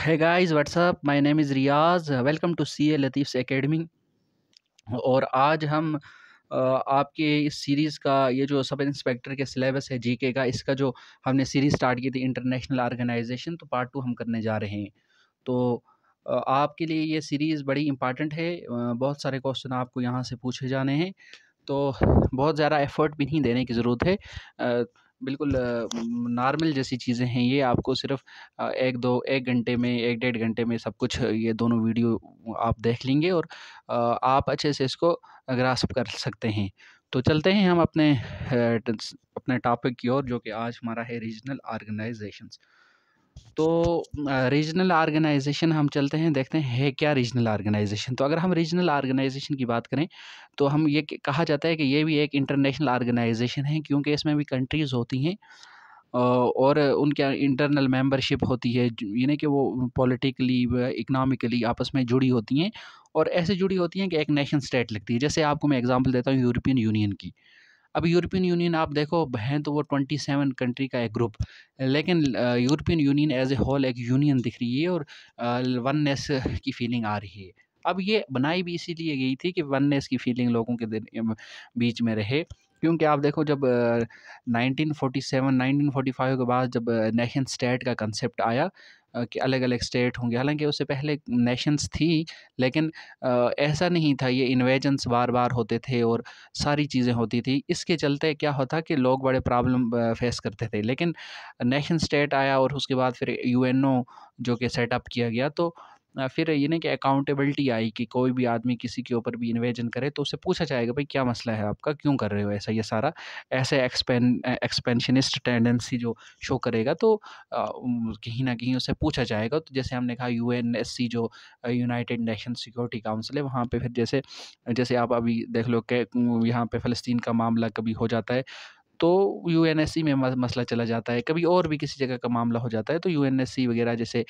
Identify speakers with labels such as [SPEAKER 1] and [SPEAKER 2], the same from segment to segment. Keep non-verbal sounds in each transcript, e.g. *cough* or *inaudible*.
[SPEAKER 1] है guys what's up my name is Riyaz welcome to C A Latif academy और आज हम आपके इस सीरीज़ का ये जो सब इंस्पेक्टर के सिलेबस है जीके का इसका जो हमने सीरीज़ स्टार्ट की थी इंटरनेशनल ऑर्गेनाइजेशन तो पार्ट टू हम करने जा रहे हैं तो आपके लिए ये सीरीज़ बड़ी इंपॉर्टेंट है बहुत सारे क्वेश्चन आपको यहाँ से पूछे जाने हैं तो बहुत ज़्यादा एफर्ट भी नहीं देने की ज़रूरत है बिल्कुल नॉर्मल जैसी चीज़ें हैं ये आपको सिर्फ एक दो एक घंटे में एक डेढ़ घंटे में सब कुछ ये दोनों वीडियो आप देख लेंगे और आप अच्छे से इसको ग्रास्प कर सकते हैं तो चलते हैं हम अपने अपने टॉपिक की ओर जो कि आज हमारा है रीजनल ऑर्गेनाइजेशंस तो रीजनल आर्गेनाइजेशन हम चलते हैं देखते हैं है क्या रीजनल आर्गेनाइजेशन तो अगर हम रीजनल आर्गेनाइजेशन की बात करें तो हम ये कहा जाता है कि ये भी एक इंटरनेशनल आर्गेनाइजेशन है क्योंकि इसमें भी कंट्रीज़ होती हैं और उनके इंटरनल मेंबरशिप होती है यानी कि वो पॉलिटिकली इकनॉमिकली आपस में जुड़ी होती हैं और ऐसे जुड़ी होती हैं कि एक नेशन स्टेट लगती है जैसे आपको मैं एग्ज़ाम्पल देता हूँ यूरोपियन यूनियन की अब यूरोपियन यूनियन आप देखो हैं तो वो ट्वेंटी सेवन कंट्री का एक ग्रुप लेकिन European union as a whole एक यूनियन दिख रही है और वननेस की फीलिंग आ रही है अब ये बनाई भी इसीलिए गई थी कि वननेस की फीलिंग लोगों के बीच में रहे क्योंकि आप देखो जब 1947 1945 के बाद जब नेशन स्टेट का कंसेप्ट आया कि अलग अलग स्टेट होंगे हालांकि उससे पहले नेशंस थी लेकिन ऐसा नहीं था ये इन्वेजन्स बार बार होते थे और सारी चीज़ें होती थी इसके चलते क्या होता कि लोग बड़े प्रॉब्लम फेस करते थे लेकिन नेशन स्टेट आया और उसके बाद फिर यू जो कि सेटअप किया गया तो फिर ये नहीं कि अकाउंटेबिलिटी आई कि कोई भी आदमी किसी के ऊपर भी इन्वेजन करे तो उससे पूछा जाएगा भाई क्या मसला है आपका क्यों कर रहे हो ऐसा ये सारा ऐसे एक्सपेन एक्सपेंशनिस्ट टेंडेंसी जो शो करेगा तो कहीं ना कहीं उससे पूछा जाएगा तो जैसे हमने कहा यू जो यूनाइटेड नेशन सिक्योरिटी काउंसिल है वहाँ पर फिर जैसे जैसे आप अभी देख लो कि यहाँ पर फ़लस्तीन का मामला कभी हो जाता है तो यू में मसला चला जाता है कभी और भी किसी जगह का मामला हो जाता है तो यू वगैरह जैसे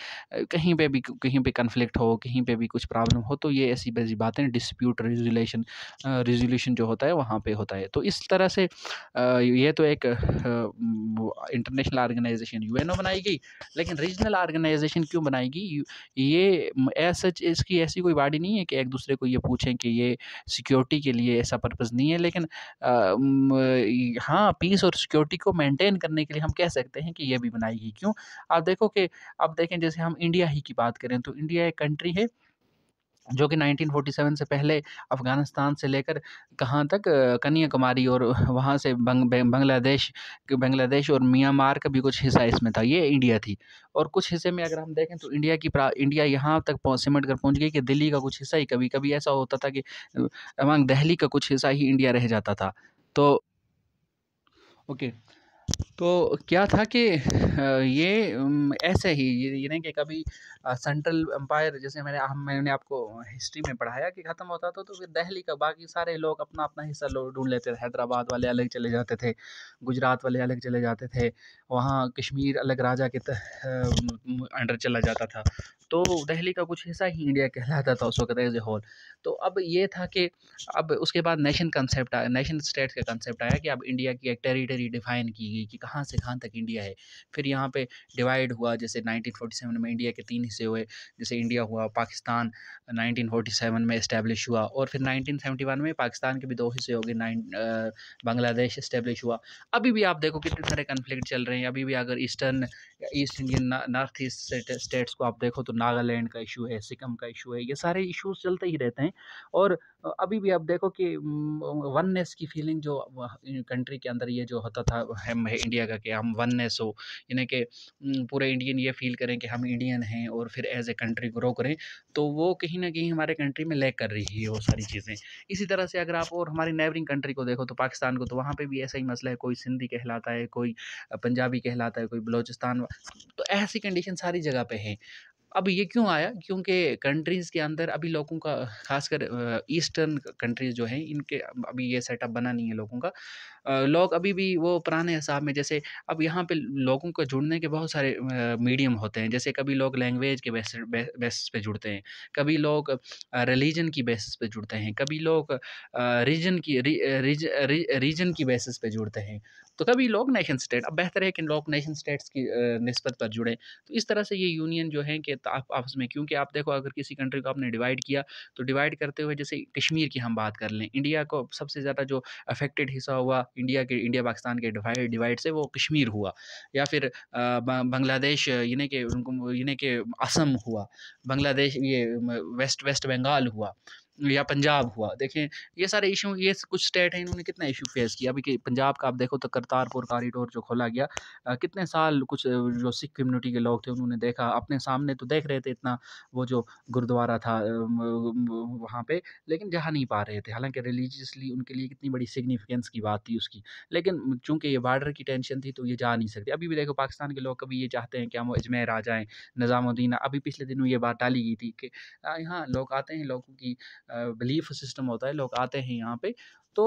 [SPEAKER 1] कहीं पे भी कहीं पे कन्फ्लिक्ट हो कहीं पे भी कुछ प्रॉब्लम हो तो ये ऐसी वैसी बातें डिस्प्यूट रेजुलेशन रेजुलेशन जो होता है वहाँ पर होता है तो इस तरह से ये तो एक इंटरनेशनल आर्गेनाइजेशन यू बनाई गई लेकिन रीजनल आर्गेनाइजेशन क्यों बनाएगी ये सच इसकी ऐसी कोई बाड़ी नहीं है कि एक दूसरे को ये पूछें कि ये सिक्योरिटी के लिए ऐसा पर्पज़ नहीं है लेकिन हाँ पीस और सिक्योरिटी को मेंटेन करने के लिए हम कह सकते हैं कि ये भी बनाएगी क्यों आप देखो कि आप देखें जैसे हम इंडिया ही की बात करें तो इंडिया एक कंट्री है जो कि 1947 से पहले अफ़गानिस्तान से लेकर कहाँ तक कन्याकुमारी और वहाँ से बंग बांग्लादेश बांग्लादेश और म्यांमार का भी कुछ हिस्सा इसमें था ये इंडिया थी और कुछ हिस्से में अगर हम देखें तो इंडिया की प्रा इंडिया यहाँ तक सिमट कर पहुँच गई कि दिल्ली का कुछ हिस्सा ही कभी कभी ऐसा होता था कि अमांग दहली का कुछ हिस्सा ही इंडिया रह जाता था तो ओके तो क्या था कि ये ऐसे ही ये नहीं कि कभी सेंट्रल एम्पायर जैसे मैंने मैंने आपको हिस्ट्री में पढ़ाया कि ख़त्म होता था तो फिर दहली का बाकी सारे लोग अपना अपना हिस्सा लोग ढूंढ लेते थे हैदराबाद वाले अलग चले जाते थे गुजरात वाले अलग चले जाते थे वहाँ कश्मीर अलग राजा के अंडर चला जाता था तो दहली का कुछ हिस्सा ही इंडिया कहलाता था उस वक्त एज ए होल तो अब ये था कि अब उसके बाद नेशन कंसेप्ट आया नेशन स्टेट का कंसेप्ट आया कि अब इंडिया की एक टेरिटरी डिफाइन की गई कि कहाँ से कहाँ तक इंडिया है फिर यहाँ पे डिवाइड हुआ जैसे 1947 में इंडिया के तीन हिस्से हुए जैसे इंडिया हुआ पाकिस्तान 1947 में इस्टेब्लिश हुआ और फिर 1971 में पाकिस्तान के भी दो हिस्से हो गए नाइन बांग्लादेश इस्टेब्लिश हुआ अभी भी आप देखो कितने सारे कन्फ्लिक्ट चल रहे हैं अभी भी अगर eastern east Indian north east states को आप देखो तो नागालैंड का इशू है सिक्किम का इशू है ये सारे इशूज़ चलते ही रहते हैं और अभी भी आप देखो कि वननेस की फीलिंग जो कंट्री के अंदर ये जो होता था हम है इंडिया का कि हम वननेस हो यानी कि पूरे इंडियन ये फील करें कि हम इंडियन हैं और फिर एज ए कंट्री ग्रो करें तो वो कहीं ना कहीं हमारे कंट्री में लैक कर रही है वो सारी चीज़ें इसी तरह से अगर आप और हमारी नेबरिंग कंट्री को देखो तो पाकिस्तान को तो वहाँ पर भी ऐसा ही मसला है कोई सिंधी कहलाता है कोई पंजाबी कहलाता है कोई बलोचिस्तान तो ऐसी कंडीशन सारी जगह पर है अब ये क्यों आया क्योंकि कंट्रीज़ के अंदर अभी लोगों का खासकर ईस्टर्न कंट्रीज़ जो हैं इनके अभी ये सेटअप बना नहीं है लोगों का लोग अभी भी वो पुराने हिसाब में जैसे अब यहाँ पे लोगों को जुड़ने के बहुत सारे मीडियम होते हैं जैसे कभी लोग लैंग्वेज के बेस बेसिस पे जुड़ते हैं कभी लोग रिलीजन की बेसिस पे जुड़ते हैं कभी लोग रीजन की रीजन की बेसिस पे जुड़ते हैं तो तभी लोग नेशन स्टेट अब बेहतर है कि लोग नेशन स्टेट्स की नस्बत पर जुड़े तो इस तरह से ये यूनियन जो है कि आप आपस में क्योंकि आप देखो अगर किसी कंट्री को आपने डिवाइड किया तो डिवाइड करते हुए जैसे कश्मीर की हम बात कर लें इंडिया को सबसे ज़्यादा जो अफेक्टेड हिस्सा हुआ इंडिया के इंडिया पाकिस्तान के डिवाइड से वो कश्मीर हुआ या फिर बांग्लादेश इन्हें के उनको इन्हें के असम हुआ बांग्लादेश ये वेस्ट वेस्ट बंगाल हुआ या पंजाब हुआ देखें ये सारे इशू ये कुछ स्टेट हैं इन्होंने कितना इशू फेस किया अभी कि पंजाब का आप देखो तो करतारपुर कॉरिडोर जो खोला गया आ, कितने साल कुछ जो सिख कम्युनिटी के लोग थे उन्होंने देखा अपने सामने तो देख रहे थे इतना वो जो गुरुद्वारा था वहाँ पर लेकिन जा नहीं पा रहे थे हालाँकि रिलीजियसली उनके लिए कितनी बड़ी सिग्निफिकेंस की बात थी उसकी लेकिन चूँकि ये बार्डर की टेंशन थी तो ये जा नहीं सकते अभी भी देखो पाकिस्तान के लोग कभी ये चाहते हैं कि हम अजमेर आ जाएँ निज़ामुद्दीन अभी पिछले दिनों ये बात डाली गई थी कि यहाँ लोग आते हैं लोगों की बिलीफ सिस्टम होता है लोग आते हैं यहाँ पे तो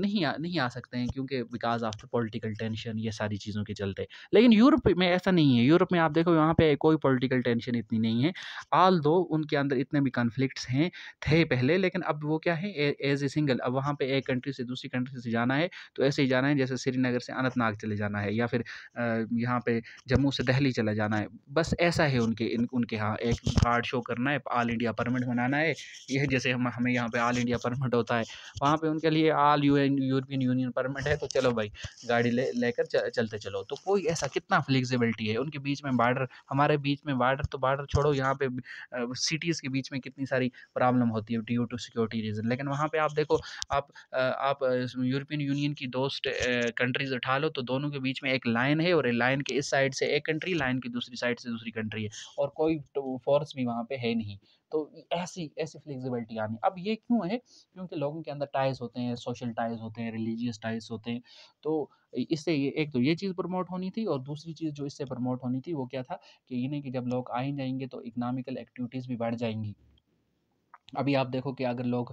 [SPEAKER 1] नहीं आ नहीं आ सकते हैं क्योंकि because of the political tension ये सारी चीज़ों के चलते लेकिन यूरोप में ऐसा नहीं है यूरोप में आप देखो वहाँ पे कोई पॉलिटिकल टेंशन इतनी नहीं है आल दो उनके अंदर इतने भी कॉन्फ्लिक्ट्स हैं थे पहले लेकिन अब वो क्या है एज ए सिंगल अब वहाँ पर एक कंट्री से दूसरी कंट्री से जाना है तो ऐसे ही जाना है जैसे श्रीनगर से अनंतनाग चले जाना है या फिर यहाँ पर जम्मू से दहली चला जाना है बस ऐसा है उनके इन, उनके यहाँ एक कार्ड शो करना है ऑल इंडिया परमिट बनाना है यह जैसे हम हमें यहाँ पर ऑल इंडिया परमिट होता है वहाँ पर के लिए आल यूरोपियन यूनियन परमिट है तो चलो भाई गाड़ी ले लेकर चलते चलो तो कोई ऐसा कितना फ्लेक्सिबिलिटी है उनके बीच में बार्डर हमारे बीच में बार्डर तो बार्डर छोड़ो यहाँ पे सिटीज़ के बीच में कितनी सारी प्रॉब्लम होती है ड्यू टू सिक्योरिटी रीज़न लेकिन वहाँ पर आप देखो आप आप यूरोपियन यूनियन की दोस्त कंट्रीज़ उठा लो तो दोनों के बीच में एक लाइन है और लाइन के इस साइड से एक कंट्री लाइन की दूसरी साइड से दूसरी कंट्री है और कोई फोर्स भी वहाँ पर है नहीं तो ऐसी ऐसी फ्लेक्सिबिलिटी आनी अब ये क्यों है क्योंकि लोगों के अंदर टाइज होते हैं सोशल टाइज होते हैं रिलीजियस टाइज होते हैं तो इससे ये एक तो ये चीज़ प्रमोट होनी थी और दूसरी चीज़ जो इससे प्रमोट होनी थी वो क्या था कि ये नहीं कि जब लोग आए जाएंगे तो इकनॉमिकल एक्टिविटीज़ भी बढ़ जाएंगी अभी आप देखो कि अगर लोग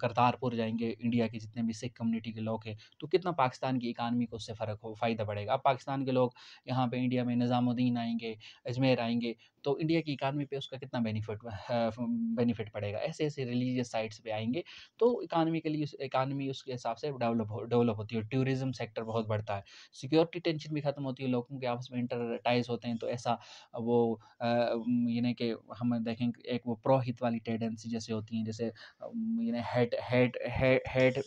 [SPEAKER 1] करतारपुर जाएंगे इंडिया के जितने भी सिख कम्युनिटी के लोग हैं तो कितना पाकिस्तान की इकानमी को उससे फ़र्क हो फ़ायदा बढ़ेगा अब पाकिस्तान के लोग यहाँ पे इंडिया में निज़ामुद्दीन आएंगे अजमेर आएंगे तो इंडिया की इकानमी पे उसका कितना बेनिफिट बेनिफिट पड़ेगा ऐसे ऐसे रिलीजियस साइट्स पे आएंगे तो इकानमी के उस इकानमी उसके हिसाब से डेवलप हो डेवलप होती है टूरिज्म सेक्टर बहुत बढ़ता है सिक्योरिटी टेंशन भी ख़त्म होती है लोगों के आपस में इंटर टाइज होते हैं तो ऐसा वो यानी कि हम देखें एक वो प्रोहित वाली टेंडेंसी जैसे होती हैं जैसे यानी हेड हेड हेड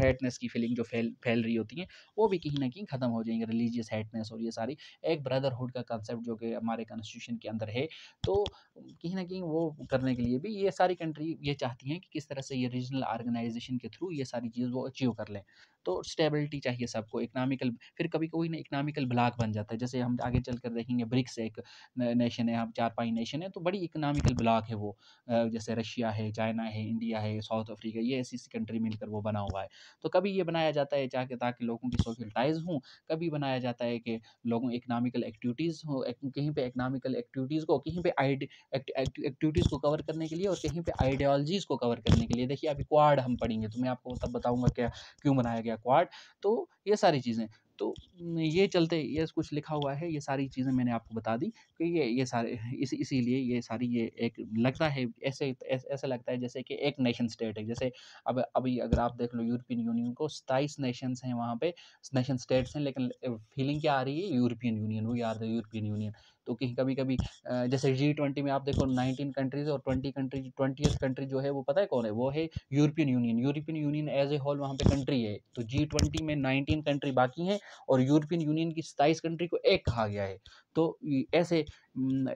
[SPEAKER 1] हेटनेस की फीलिंग जो फैल फैल रही होती हैं वो भी कहीं ना कहीं ख़त्म हो जाएंगे रिलीजियस हेटनेस और ये सारी एक ब्रदरहुड का कंसेप्ट जो कि हमारे कॉन्स्टिट्यूशन के अंदर है तो कहीं ना कहीं वो करने के लिए भी ये सारी कंट्री ये चाहती हैं कि किस तरह से ये रीजनल ऑर्गेनाइजेशन के थ्रू ये सारी चीज़ वो अचीव कर लें तो स्टेबिलिटी चाहिए सबको इकनॉमिकल फिर कभी कभी ना इकनॉमिकल ब्लॉक बन जाता है जैसे हम आगे चल कर देखेंगे ब्रिक्स एक नेशन है हम चार पाँच नेशन है तो बड़ी इकनॉमिकल ब्लॉक है वो जैसे रशिया है चाइना है इंडिया है साउथ अफ्रीका ये ऐसी ऐसी कंट्री मिलकर वो बना हुआ है तो कभी ये बनाया जाता है चाहे ताकि लोगों की सोशल टाइज हों कभी बनाया जाता है कि लोगों इकनॉमिकल एक्टिविटीज़ हो कहीं पर इकनॉमिकल एक्टिविटीज़ को कहीं पे एक्टिविटीज़ को कवर करने के लिए और कहीं पे आइडियोलॉजीज़ को कवर करने के लिए देखिए अभी क्वाड हम पढ़ेंगे तो मैं आपको तब बताऊंगा क्या क्यों बनाया गया क्वाड तो ये सारी चीज़ें तो ये चलते ये कुछ लिखा हुआ है ये सारी चीज़ें मैंने आपको बता दी कि ये ये सारे इस इसीलिए ये सारी ये एक लगता है ऐसे ऐसा लगता है जैसे कि एक नेशन स्टेट है जैसे अब अभी अगर आप देख लो यूरोपियन यूनियन को सताईस नेशंस हैं वहाँ पे नेशन स्टेट्स हैं लेकिन फीलिंग क्या आ रही है यूरोपियन यूनियन वो याद है यूरोपियन यूनियन तो कहीं कभी कभी जैसे जी ट्वेंटी में आप देखो नाइनटीन कंट्रीज और ट्वेंटी कंट्री ट्वेंटी कंट्री जो है वो पता है कौन है वो है European union European union as a whole वहाँ पे कंट्री है तो जी ट्वेंटी में नाइनटीन कंट्री बाकी हैं और यूरोपियन यूनियन की सत्ताईस कंट्री को एक कहा गया है तो ऐसे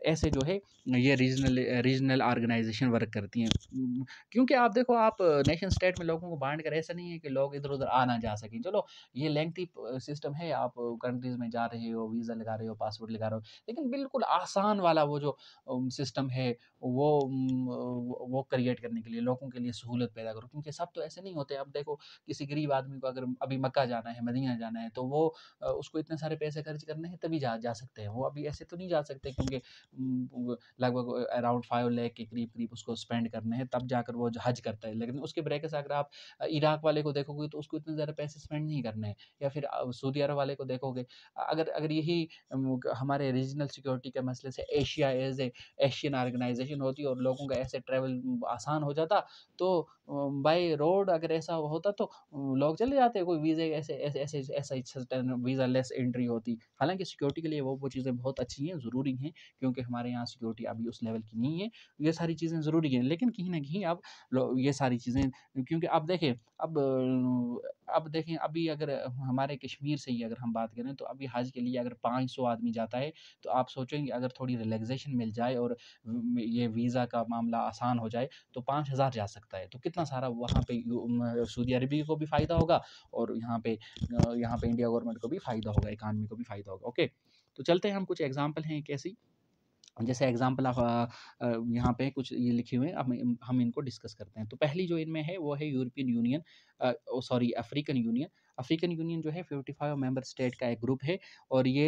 [SPEAKER 1] ऐसे जो है ये रीजनल रीजनल ऑर्गेनाइजेशन वर्क करती हैं क्योंकि आप देखो आप नेशन स्टेट में लोगों को बांट कर ऐसा नहीं है कि लोग इधर उधर आना जा सकें चलो ये लेंथी सिस्टम है आप कंट्रीज़ में जा रहे हो वीज़ा लगा रहे हो पासपोर्ट लगा रहे हो लेकिन बिल्कुल आसान वाला वो जो सिस्टम है वो वो क्रिएट करने के लिए लोगों के लिए सहूलत पैदा करो क्योंकि सब तो ऐसे नहीं होते अब देखो किसी गरीब आदमी को अगर अभी मक्का जाना है मदीना जाना है तो वो उसको इतने सारे पैसे खर्च करने हैं तभी जा जा सकते हैं वो अभी ऐसे तो नहीं जा सकते कि क्योंकि लगभग अराउंड फाइव लैख के करीब करीब उसको स्पेंड करने हैं तब जाकर वो हज करता है लेकिन उसके ब्रेक से अगर आप इराक वाले को देखोगे तो उसको इतने ज़्यादा पैसे स्पेंड नहीं करने हैं या फिर सऊदी अरब वाले को देखोगे अगर अगर यही हमारे रीजनल सिक्योरिटी के मसले से Asia as a Asian organization होती और लोगों का ऐसे ट्रैवल आसान हो जाता तो बाई रोड अगर ऐसा होता तो लोग चले जाते कोई वीज़े ऐसे ऐसे ऐसे ऐसा वीज़ा लेस एंट्री होती हालांकि सिक्योरिटी के लिए वो वो चीज़ें बहुत अच्छी हैं ज़रूरी हैं क्योंकि हमारे यहाँ सिक्योरिटी अभी उस लेवल की नहीं है ये सारी चीज़ें ज़रूरी हैं लेकिन कहीं ना कहीं अब ये सारी चीज़ें क्योंकि अब देखें अब अब देखें अभी अगर हमारे कश्मीर से ही अगर हम बात करें तो अभी हज के लिए अगर पाँच सौ आदमी जाता है तो आप सोचेंगे अगर थोड़ी रिलैक्सेशन मिल जाए और ये वीज़ा का मामला आसान हो जाए तो पाँच हज़ार जा सकता है तो कितना सारा वहाँ पे सऊदी अरबी को भी फ़ायदा होगा और यहाँ पे यहाँ पे इंडिया गवर्नमेंट को भी फ़ायदा होगा इकानमी को भी फ़ायदा होगा ओके तो चलते हैं हम कुछ एग्जाम्पल हैं एक ऐसी जैसे एग्जाम्पल आप यहाँ पे कुछ ये लिखे हुए हैं अब हम इनको डिस्कस करते हैं तो पहली जो इनमें है वो है European union sorry African union African union जो है फिफ्टी फाइव मेम्बर स्टेट का एक ग्रुप है और ये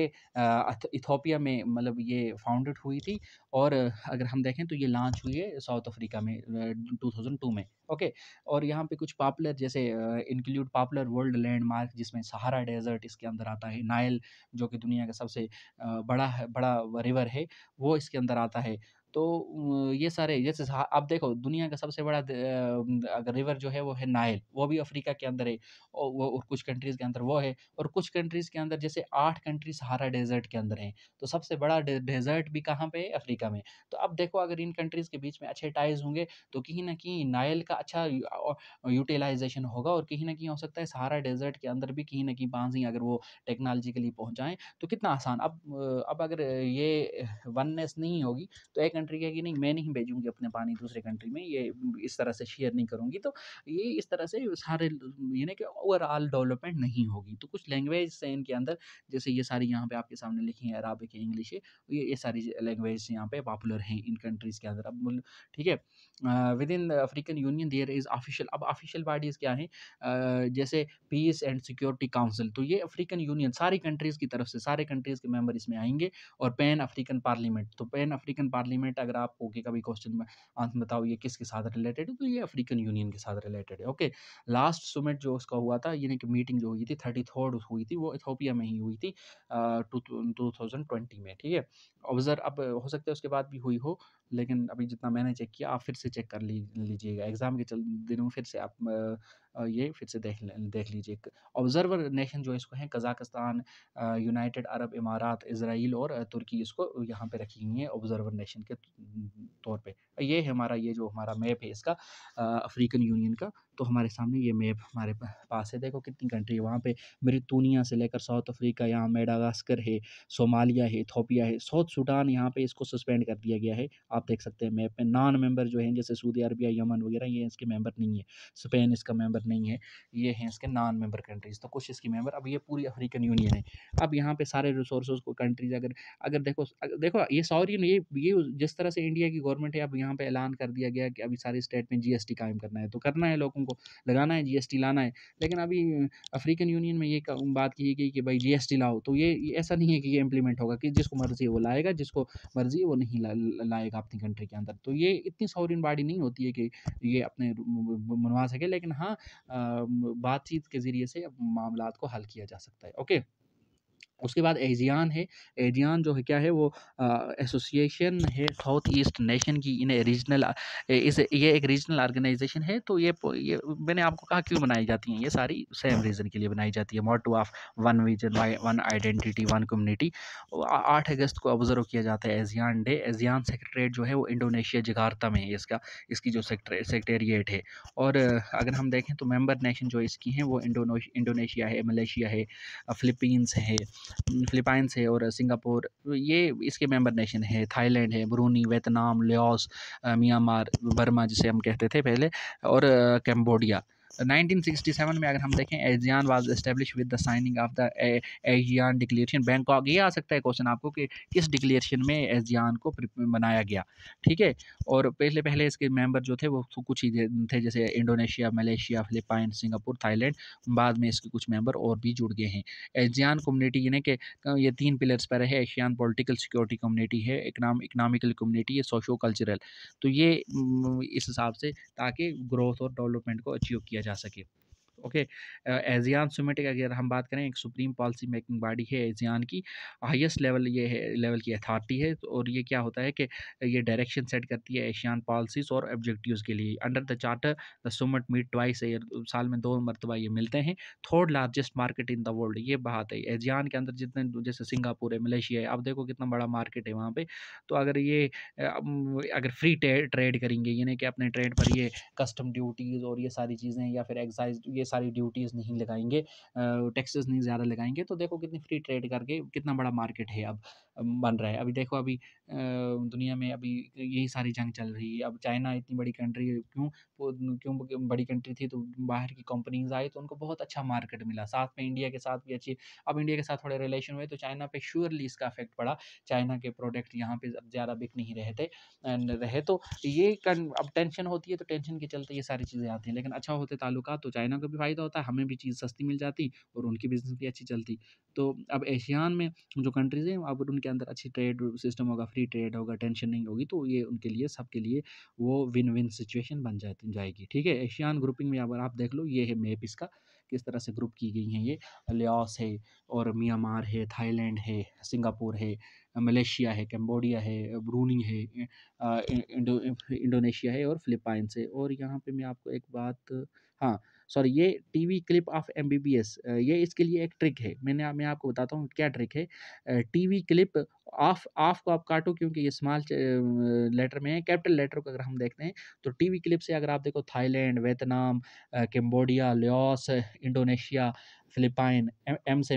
[SPEAKER 1] इथोपिया में मतलब ये फाउंडेड हुई थी और अगर हम देखें तो ये लॉन्च हुई है साउथ अफ्रीका में टू थाउजेंड टू में ओके और यहाँ पे कुछ पॉपुलर जैसे इंक्लूड पॉपुलर वर्ल्ड लैंडमार्क जिसमें सहारा डेजर्ट इसके अंदर आता है नायल जो कि दुनिया का सबसे बड़ा बड़ा रिवर है वो इसके अंदर आता है तो ये सारे जैसे आप देखो दुनिया का सबसे बड़ा अगर रिवर जो है वो है नाइल वो भी अफ्रीका के अंदर है और वो और कुछ कंट्रीज़ के अंदर वो है और कुछ कंट्रीज़ के अंदर जैसे आठ कंट्री सहारा डेजर्ट के अंदर हैं तो सबसे बड़ा डेजर्ट भी कहाँ पे है अफ्रीका में तो अब देखो अगर इन कंट्रीज़ के बीच में अच्छे टाइज होंगे तो कहीं ना कहीं नायल का अच्छा यूटिलाइजेशन होगा और कहीं ना कहीं हो सकता है सहारा डेजर्ट के अंदर भी कहीं ना कहीं ही अगर वो टेक्नोलॉजी के लिए पहुँचाएँ तो कितना आसान अब अब अगर ये वननेस नहीं होगी तो एक कंट्री का कि नहीं मैं नहीं भेजूंगी अपने पानी दूसरे कंट्री में ये इस तरह से शेयर नहीं करूंगी तो ये इस तरह से सारे यानी कि ओवरऑल डेवलपमेंट नहीं होगी तो कुछ लैंग्वेज से इनके अंदर जैसे ये सारी यहाँ पे आपके सामने लिखी है अरबिक है इंग्लिश है ये ये सारी लैंग्वेज यहाँ पे पॉपुलर हैं इन कंट्रीज़ के अंदर अब ठीक है within African union there is official अब ऑफिशियल बॉडीज़ क्या हैं जैसे पीस एंड सिक्योरिटी काउंसिल तो ये अफ्रीकन यूनियन सारी कंट्रीज़ की तरफ से सारे कंट्रीज़ के मेम्बर इसमें आएंगे और पैन अफ्रीकन पार्लियामेंट तो पैन अफ्रीकन पार्लियामेंट मिनट अगर आप ओके का भी क्वेश्चन में आंसर बताओ ये किसके साथ रिलेटेड है तो ये अफ्रीकन यूनियन के साथ रिलेटेड है ओके लास्ट सुमिट जो उसका हुआ था यानी कि मीटिंग जो हुई थी थर्टी थर्ड हुई थी वो इथोपिया में ही हुई थी टू थाउजेंड में ठीक है ऑब्जर्व अब हो सकता है उसके बाद भी हुई हो लेकिन अभी जितना मैंने चेक किया आप फिर से चेक कर लीजिएगा एग्ज़ाम के चल दिनों फिर से आप ये फिर से देख देख लीजिए ऑब्जर्वर नेशन जो इसको हैं कज़ाकस्तान यूनाइटेड अरब इमारात इसराइल और तुर्की इसको यहाँ पे रखी हुई है ऑब्जर्वर नेशन के तौर पे ये है हमारा ये जो हमारा मैप है इसका अफ्रीकन यूनियन का तो हमारे सामने ये मैप हमारे पास है देखो कितनी कंट्री है वहाँ पे मृतूनिया से लेकर साउथ अफ्रीका यहाँ मेडागास्कर है सोमालिया है थोपिया है साउथ सूडान यहाँ पे इसको सस्पेंड कर दिया गया है आप देख सकते हैं मैप में नॉन मेंबर जो हैं जैसे सऊदी अरबिया यमन वगैरह ये इसके मेंबर नहीं है स्पेन इसका मेंबर नहीं है ये हैं इसके नॉन मेंबर कंट्रीज़ तो कुछ इसकी मेंबर अब ये पूरी अफ्रीकन यूनियन है अब यहाँ पर सारे रिसोर्स को कंट्रीज अगर अगर देखो देखो ये सॉरी ये ये जिस तरह से इंडिया की गवर्नमेंट है अब यहाँ पर ऐलान कर दिया गया कि अभी सारे स्टेट में जी कायम करना है तो करना है लोगों उनको लगाना है जीएसटी लाना है लेकिन अभी अफ्रीकन यूनियन में ये बात की गई कि भाई जीएसटी लाओ तो ये ऐसा नहीं है कि ये इम्प्लीमेंट होगा कि जिसको मर्जी वो लाएगा जिसको मर्जी वो नहीं ला, लाएगा अपनी कंट्री के अंदर तो ये इतनी सौरिन बाड़ी नहीं होती है कि ये अपने मनवा सके लेकिन हाँ बातचीत के ज़रिए से मामला को हल किया जा सकता है ओके उसके बाद एजियान है एजियान जो है क्या है वो एसोसिएशन है साउथ ईस्ट नेशन की इन रीजनल इस ये एक रीजनल ऑर्गेनाइजेशन है तो ये, ये मैंने आपको कहा क्यों बनाई जाती हैं ये सारी सेम रीज़न के लिए बनाई जाती है motto of one vision by one identity one community आठ अगस्त को ऑब्जर्व किया जाता है एजियान डे एजियान सेक्रेटरीट जो है वो इंडोनेशिया जगारता में है इसका इसकी जो सेक्रेटेरिएट है और अगर हम देखें तो मेम्बर नेशन जो इसकी हैं वो इंडोनेशिया है मलेशिया है फिलिपींस है फ़िलिपाइंस है और सिंगापुर तो ये इसके मेंबर नेशन है थाईलैंड है Brunei Vietnam Laos Myanmar Burma जिसे हम कहते थे पहले और कैम्बोडिया 1967 में अगर हम देखें ASEAN was establish with the signing of the ASEAN declaration Bangkok ये आ सकता है क्वेश्चन आपको कि किस डिक्लेरेशन में एजियान को बनाया गया ठीक है और पहले पहले इसके मेंबर जो थे वो कुछ ही थे जैसे Indonesia Malaysia Philippine Singapore Thailand बाद में इसके कुछ मेंबर और भी जुड़ गए हैं एजियान कम्युनिटी यानी कि ये तीन पिलर्स पर है एशियान पोलिटिकल सिक्योरिटी कम्युनिटी है इकनाम इकनॉमिकल कम्युनिटी है सोशो कल्चरल तो ये इस हिसाब से ताकि ग्रोथ और डेवलपमेंट को अचीव किया जा सके ओके एजियान सोमेटिक अगर हम बात करें एक सुप्रीम पॉलिसी मेकिंग बॉडी है एजियान की हाइस्ट लेवल ये है लेवल की अथॉरिटी है तो और ये क्या होता है कि ये डायरेक्शन सेट करती है एशियान पॉलिसीज और ऑब्जेक्टिव के लिए under the charter the summit meet twice साल में दो मरतबा ये मिलते हैं third largest market in the world ये बात है एजियान के अंदर जितने जैसे सिंगापुर है मलेशिया है अब देखो कितना बड़ा मार्केट है वहाँ पर तो अगर ये अगर फ्री ट्रेड करेंगे यानी कि अपने ट्रेड पर ये कस्टम ड्यूटीज़ और ये सारी चीज़ें या फिर एक्साइज ये सारी ड्यूटीज़ नहीं लगाएंगे टैक्सेस नहीं ज़्यादा लगाएंगे तो देखो कितनी फ्री ट्रेड करके कितना बड़ा मार्केट है अब बन रहा है अभी देखो अभी दुनिया में अभी यही सारी जंग चल रही है अब चाइना इतनी बड़ी कंट्री है क्यों वो क्यों बड़ी कंट्री थी तो बाहर की कंपनीज आई तो उनको बहुत अच्छा मार्केट मिला साथ में इंडिया के साथ भी अच्छी अब इंडिया के साथ थोड़े रिलेशन हुए तो चाइना पे श्योरली इसका इफेक्ट पड़ा चाइना के प्रोडक्ट यहाँ पे अब ज़्यादा बिक नहीं रहे थे रहे तो ये अब टेंशन होती है तो टेंशन के चलते ये सारी चीज़ें आती हैं लेकिन अच्छा होते ताल्लुक तो चाइना को भी फ़ायदा होता है हमें भी चीज़ सस्ती मिल जाती और उनकी बिज़नेस भी अच्छी चलती तो अब एशियान में जो कंट्रीज़ हैं अब उनके अंदर अच्छी ट्रेड सिस्टम होगा फ्री फ्री ट्रेड होगा टेंशन नहीं होगी तो ये उनके लिए सबके लिए वो विन विन सिचुएशन बन जाएगी ठीक है एशियान ग्रुपिंग में अगर आप देख लो ये है मैप इसका किस तरह से ग्रुप की गई हैं ये लियास है और म्यांमार है थाईलैंड है सिंगापुर है मलेशिया है कम्बोडिया है ब्रूनी है इंडो इंडोनेशिया है और फिलिपाइंस है और यहाँ पे मैं आपको एक बात हाँ सॉरी ये टीवी क्लिप ऑफ एम ये इसके लिए एक ट्रिक है मैंने मैं आपको बताता हूँ क्या ट्रिक है टीवी क्लिप ऑफ ऑफ को आप काटो क्योंकि ये स्मॉल लेटर में है कैपिटल लेटर को अगर हम देखते हैं तो टीवी क्लिप से अगर आप देखो Thailand Vietnam Cambodia Laos Indonesia Philippine M से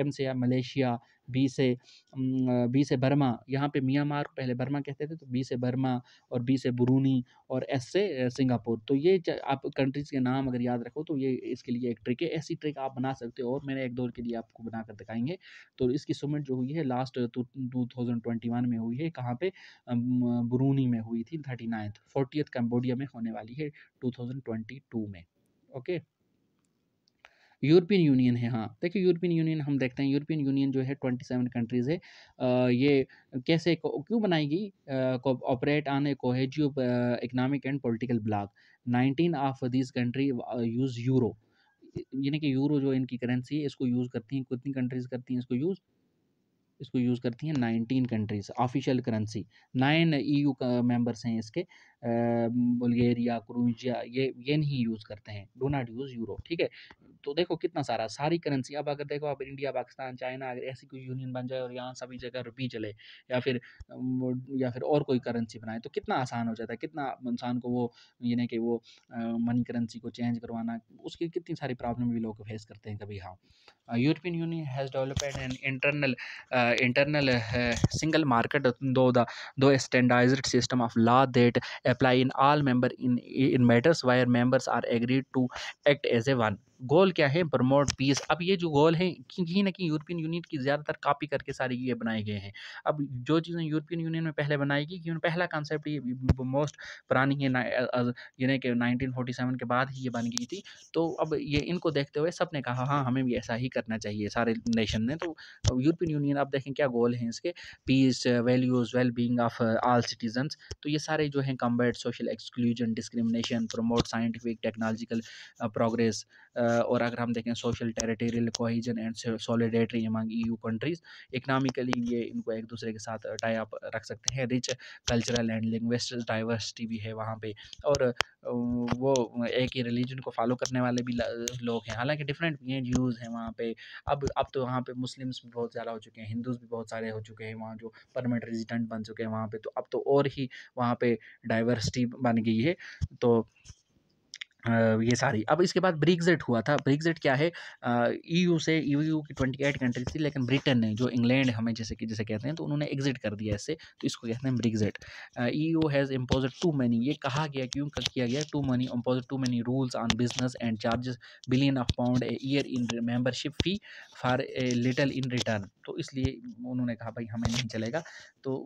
[SPEAKER 1] एम से मलेशिया बी से बी से बर्मा यहाँ पे म्यांमार पहले बर्मा कहते थे तो बी से बर्मा और बी से बुरूनी और एस से सिंगापुर तो ये आप कंट्रीज़ के नाम अगर याद रखो तो ये इसके लिए एक ट्रिक है ऐसी ट्रिक आप बना सकते हो और मैंने एक दौर के लिए आपको बना कर दिखाएंगे तो इसकी सुमिट जो हुई है लास्ट टू तो, थाउजेंड ट्वेंटी वन में हुई है कहाँ पर बुरूनी में हुई थी थर्टी नाइन्थ कंबोडिया कम्बोडिया में होने वाली है टू थाउजेंड ट्वेंटी टू में ओके यूरोपियन यूनियन है हाँ देखिए यूरोपियन यूनियन हम देखते हैं यूरोपियन यूनियन जो है ट्वेंटी सेवन कंट्रीज़ है ये कैसे क्यों बनाएगी operate on a geo economic and political bloc nineteen of this country use euro यानी कि यूरो जो इनकी करेंसी है इसको यूज़ करती हैं कितनी कंट्रीज़ करती हैं इसको यूज़ इसको यूज़ करती हैं nineteen countries official currency nine EU members हैं इसके बुल्गेरिया क्रूजिया ये ये नहीं यूज़ करते हैं डो नाट यूज़ यूरो ठीक है तो देखो कितना सारा सारी करेंसी अब अगर देखो आप इंडिया पाकिस्तान चाइना अगर ऐसी कोई यूनियन बन जाए और यहाँ सभी जगह रुपये चले या फिर या फिर और कोई करेंसी बनाए तो कितना आसान हो जाता है कितना इंसान को वो यानी कि वो मनी करेंसी को चेंज करवाना उसकी कितनी सारी प्रॉब्लम भी लोग फेस करते हैं कभी हाँ European union has developed an internal internal single market through the through standardised system of law that apply in all member in in matters where members are agreed to act as a one goal क्या है promote piece अब ये जो गोल है कहीं ना कहीं European union की ज़्यादातर कापी करके सारे ये बनाए गए हैं अब जो चीज़ें यूरोपियन यूनियन में पहले बनाई गई क्योंकि पहला कॉन्सेप्ट ये मोस्ट पुरानी है यानी कि नाइनटीन के बाद ही ये बन गई थी तो अब ये इनको देखते हुए सब ने कहा हाँ हमें भी ऐसा ही करना चाहिए सारे नेशन ने तो यूरोपियन यूनियन अब देखें क्या गोल हैं इसके peace values well being of all citizens तो ये सारे जो हैं combat social exclusion discrimination promote scientific technological progress और अगर हम देखें social territorial cohesion and solidarity among EU countries economically ये इनको एक दूसरे के साथ टाई अप रख सकते हैं rich cultural and linguistic diversity भी है वहाँ पे और वो एक ही रिलीजन को फॉलो करने वाले भी लोग हैं हालांकि डिफरेंट भी हैं ज्यूज़ हैं वहाँ पे अब अब तो वहाँ पे मुस्लिम्स भी बहुत ज़्यादा हो चुके हैं हिंदूज़ भी बहुत सारे हो चुके हैं वहाँ जो परमानेंट रेजिडेंट बन चुके हैं वहाँ पे तो अब तो और ही वहाँ पे डाइवर्सिटी बन गई है तो ये सारी अब इसके बाद ब्रिग्जिट हुआ था ब्रिग्जिट क्या है ईयू से ईयू की ट्वेंटी एट कंट्रीज थी लेकिन ब्रिटेन ने जो इंग्लैंड हमें जैसे कि जैसे कहते हैं तो उन्होंने एग्जिट कर दिया इससे तो इसको कहते हैं Brexit EU has impose too many ये कहा गया क्यों किया गया too money impose too many rules on business and charges billion of pound a year in membership fee for a little in return तो इसलिए उन्होंने कहा भाई हमें नहीं चलेगा तो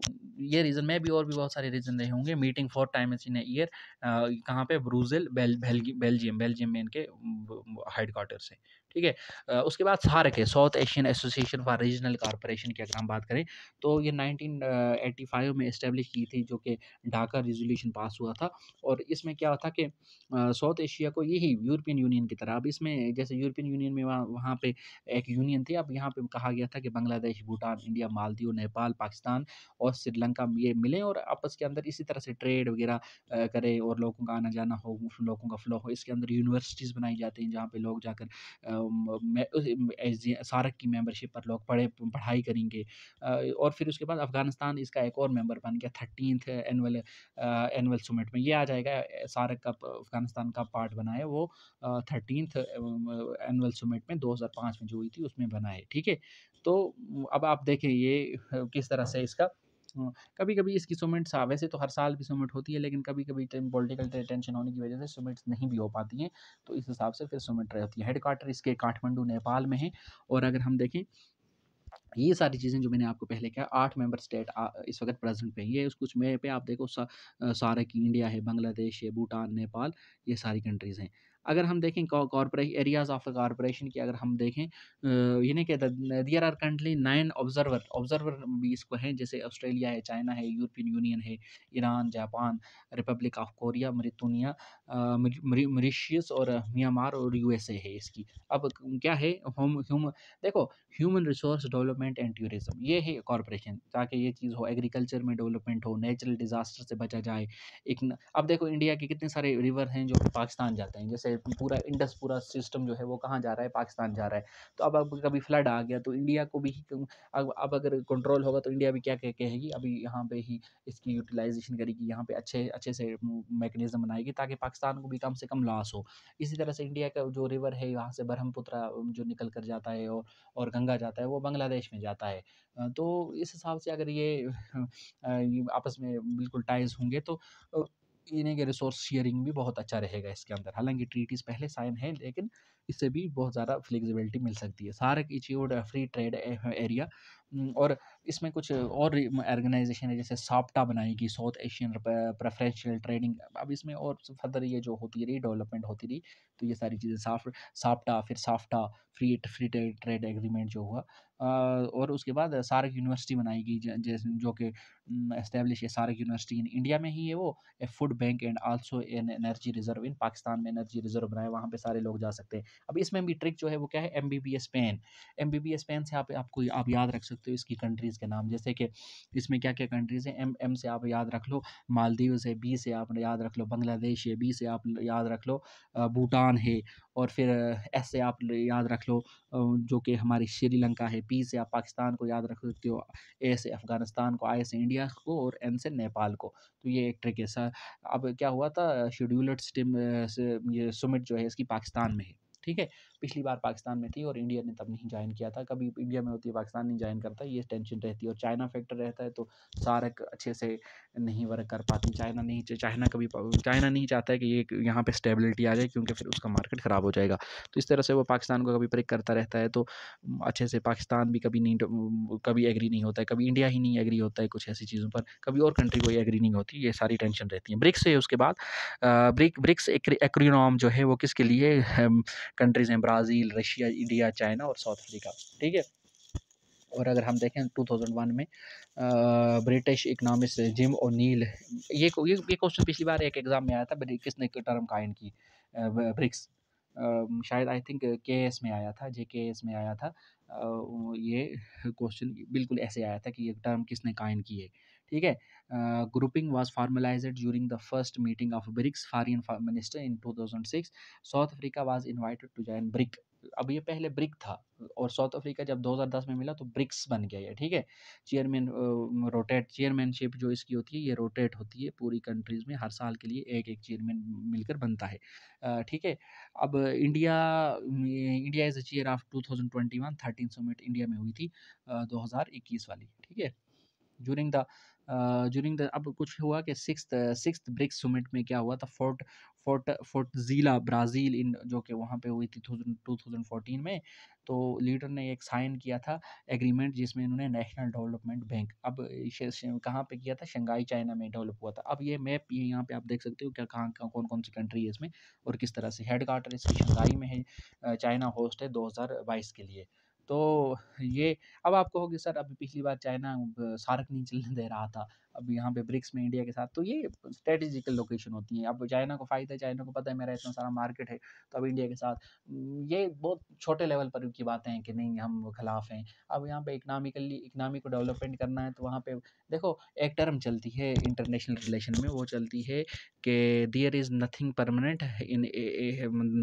[SPEAKER 1] ये रीज़न में भी और भी बहुत सारे रीज़न रहे होंगे meeting four times in a year कहाँ पर ब्रूजल बेल बेल्गी बेल्जियम बेल्जियम में इनके हेड क्वार्टर्स है ठीक है उसके बाद सार्क है South Asian association for regional corporation की अगर हम बात करें तो ये 1985 में इस्टेब्लिश की थी जो कि ढाका रेजोल्यूशन पास हुआ था और इसमें क्या था कि साउथ एशिया को यही यूरोपियन यूनियन की तरह अब इसमें जैसे यूरोपियन यूनियन में वहाँ वहाँ पर एक यूनियन थी अब यहाँ पर कहा गया था कि बांग्लादेश भूटान इंडिया मालदीव नेपाल पाकिस्तान और श्रीलंका ये मिलें और आपस के अंदर इसी तरह से ट्रेड वगैरह करें और लोगों का आना जाना हो लोगों का फ्लो हो इसके अंदर यूनिवर्सिटीज़ बनाई जाती हैं जहाँ पर लोग जाकर सारक की मेंबरशिप पर लोग पढ़े पढ़ाई करेंगे और फिर उसके बाद अफगानिस्तान इसका एक और मेंबर बन गया थर्टीनथ एनअल एनअल समिट में ये आ जाएगा सारक का अफगानिस्तान का पार्ट बनाए वो थर्टीनथ एनअल समिट में 2005 में जो हुई थी उसमें बनाए ठीक है तो अब आप देखें ये किस तरह से इसका हाँ, कभी कभी इसकी सुमिट्स वैसे तो हर साल भी सुमिट होती है लेकिन कभी कभी पॉलिटिकल टेंशन होने की वजह से सुमिट्स नहीं भी हो पाती हैं तो इस हिसाब से फिर सुमिट रहती है हेडक्वार्टर इसके काठमांडू नेपाल में है और अगर हम देखें ये सारी चीज़ें जो मैंने आपको पहले कहा आठ मेंबर स्टेट आ, इस वक्त प्रेजेंट पे ये उस कुछ में पे आप देखो सा, सारा की इंडिया है बांग्लादेश है भूटान नेपाल ये सारी कंट्रीज़ हैं अगर हम देखें कॉरपोरेशन एरियाज ऑफ कॉरपोरेशन की अगर हम देखें यानी कि there are currently nine observer observer भी इसको हैं जैसे ऑस्ट्रेलिया है चाइना है यूरोपियन यूनियन है Iran Japan Republic of Korea Mauritania Mauritius और म्यांमार और यू है इसकी अब क्या है हम ह्यूम देखो human resource development and tourism ये है कॉरपोरेशन ताकि ये चीज़ हो एग्रीकल्चर में डेवलपमेंट हो नेचुरल डिज़ास्टर से बचा जाए एक अब देखो इंडिया के कितने सारे रिवर हैं जो पाकिस्तान जाते हैं जैसे पूरा इंडस पूरा सिस्टम जो है वो कहाँ जा रहा है पाकिस्तान जा रहा है तो अब अब कभी फ्लड आ गया तो इंडिया को भी अब अब अगर कंट्रोल होगा तो इंडिया भी क्या कह कहेगी अभी यहाँ पे ही इसकी यूटिलाइजेशन करेगी यहाँ पे अच्छे अच्छे से मैकेनिज़्म बनाएगी ताकि पाकिस्तान को भी कम से कम लॉस हो इसी तरह से इंडिया का जो रिवर है यहाँ से ब्रह्मपुत्रा जो निकल कर जाता है और और गंगा जाता है वो बांग्लादेश में जाता है तो इस हिसाब से अगर ये आपस में बिल्कुल टाइज होंगे तो इन्हें के रिसोर्स शेयरिंग भी बहुत अच्छा रहेगा इसके अंदर हालांकि ट्रीटीज़ पहले साइन है लेकिन इससे भी बहुत ज़्यादा फ्लेक्सिबिलिटी मिल सकती है सारे इचियोड फ्री ट्रेड एरिया और इसमें कुछ और ऑर्गेनाइजेशन है जैसे साप्टा बनाएगी साउथ एशियन प्रेफरेंशियल ट्रेडिंग अब इसमें और फर्दर ये जो होती रही डेवलपमेंट होती रही तो ये सारी चीज़ें साफ साप्टा फिर SAFTA free free trade agreement जो हुआ और उसके बाद सारक यूनिवर्सिटी बनाएगी जैसे जो कि इस्टेब्लिश है सारक यूनिवर्सिटी इन इंडिया में ही है वो a food bank and also an energy reserve in Pakistan में एनर्जी रिजर्व बनाए वहाँ पे सारे लोग जा सकते हैं अब इसमें भी ट्रिक जो है वो क्या है M B B S pen M B B S pen से आप आपको आप याद रख सकते हो इसकी कंट्रीज़ के नाम जैसे कि इसमें क्या क्या कंट्रीज़ हैं एम एम से आप याद रख लो मालदीव है बी से आप याद रख लो बांग्लादेश है बी से आप याद रख लो भूटान है और फिर एस से आप याद रख लो जो कि हमारी श्रीलंका है पी से आप पाकिस्तान को याद रख सकते हो ए से अफ़गानिस्तान को आई से इंडिया को और एन से नेपाल को तो ये एक ट्रिक है सर अब क्या हुआ था शेड्यूल्ड स्टिम ये सुमिट जो है इसकी पाकिस्तान में है ठीक है पिछली बार पाकिस्तान में थी और इंडिया ने तब नहीं ज्वाइन किया था कभी इंडिया में होती है पाकिस्तान नहीं ज्वाइन करता ये टेंशन रहती है और चाइना फैक्टर रहता है तो सारक अच्छे से नहीं वर्क कर पाती चाइना नहीं चाइना कभी चाइना नहीं चाहता है कि ये यहाँ पर स्टेबिलिटी आ जाए क्योंकि फिर उसका मार्केट ख़राब हो जाएगा तो इस तरह से वो पाकिस्तान को कभी ब्रेक करता रहता है तो अच्छे से पाकिस्तान भी कभी नहीं कभी एग्री नहीं होता है कभी इंडिया ही नहीं एग्री होता है कुछ ऐसी चीज़ों पर कभी और कंट्री कोई एग्री नहीं होती ये सारी टेंशन रहती है ब्रिक्स है उसके बाद ब्रिक ब्रिक्स एक्रीनॉम जो है वो किसके लिए कंट्रीज़ हैं ब्राज़ील रशिया इंडिया चाइना और साउथ अफ्रीका ठीक है और अगर हम देखें 2001 में ब्रिटिश इकनॉमिक जिम और नील ये ये ये क्वेश्चन पिछली बार एक एग्ज़ाम में आया था किसने टर्म कायन की ब्रिक्स शायद आई थिंक के एस में आया था जे के एस में आया था ये क्वेश्चन बिल्कुल ऐसे आया था कि ये टर्म किसने कायन की है ठीक है grouping was grouping was the first meeting of BRICS of minister in two thousand six South Africa was invited to join BRIC अब ये पहले ब्रिक था और साउथ अफ्रीका जब 2010 में मिला तो ब्रिक्स बन गया ये ठीक है चेयरमैन रोटेट चेयरमैनशिप जो इसकी होती है ये रोटेट होती है पूरी कंट्रीज़ में हर साल के लिए एक एक चेयरमैन मिलकर बनता है ठीक है अब India India is a chair of 2021 13 summit India में हुई थी दो वाली ठीक है जूरिंग द जूरिंग द अब कुछ हुआ कि सिक्स सिक्स ब्रिक्स सुमिट में क्या हुआ था fort fort Fortaleza Brazil इन जो कि वहाँ पे हुई थी टू थाउजेंड फोर्टीन में तो लीडर ने एक साइन किया था एग्रीमेंट जिसमें इन्होंने नेशनल डेवलपमेंट बैंक अब कहाँ पे किया था शंघाई चाइना में डेवलप हुआ था अब ये मैप यहाँ पे आप देख सकते हो क्या कहाँ कौन कौन सी कंट्री है इसमें और किस तरह से हेड क्वार्टर इसकी शंघाई में है चाइना होस्ट है दो के लिए तो ये अब आप कहोगे सर अभी पिछली बार चाइना सार्क नहीं चलने दे रहा था अब यहाँ पे ब्रिक्स में इंडिया के साथ तो ये स्ट्रेटेजिकल लोकेशन होती है अब चाइना को फ़ायदा है चाइना को पता है मेरा इतना सारा मार्केट है तो अब इंडिया के साथ ये बहुत छोटे लेवल पर की बातें हैं कि नहीं हम खिलाफ हैं अब यहाँ पे इकनॉमिकली इकनॉमी को डेवलपमेंट करना है तो वहाँ पे देखो एक टर्म चलती है इंटरनेशनल रिलेशन में वो चलती है कि there is nothing permanent in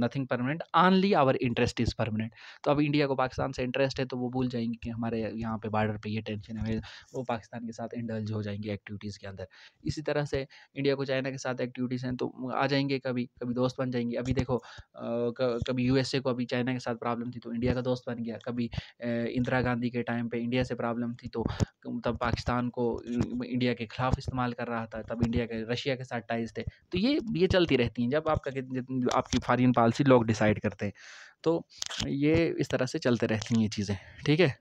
[SPEAKER 1] nothing permanent only our interest is permanent तो अब इंडिया को पाकिस्तान से इंटरेस्ट है तो वो भूल जाएंगे कि हमारे यहाँ पे बॉर्डर पे ये टेंशन है वो पाकिस्तान के साथ इंडल्ज हो जाएंगे एक एक्टिविटीज़ के अंदर इसी तरह से इंडिया को चाइना के साथ एक्टिविटीज़ हैं तो आ जाएंगे कभी कभी दोस्त बन जाएंगे अभी देखो कभी यू को अभी चाइना के साथ प्रॉब्लम थी तो इंडिया का दोस्त बन गया कभी इंदिरा गांधी के टाइम पर इंडिया से प्रॉब्लम थी तो तब पाकिस्तान को इंडिया के खिलाफ इस्तेमाल कर रहा था तब इंडिया के रशिया के साथ टाइज थे तो ये ये चलती रहती हैं जब आपका आपकी फॉरन पॉलिसी लोग डिसाइड करते हैं तो ये इस तरह से चलते रहती हैं ये चीज़ें ठीक है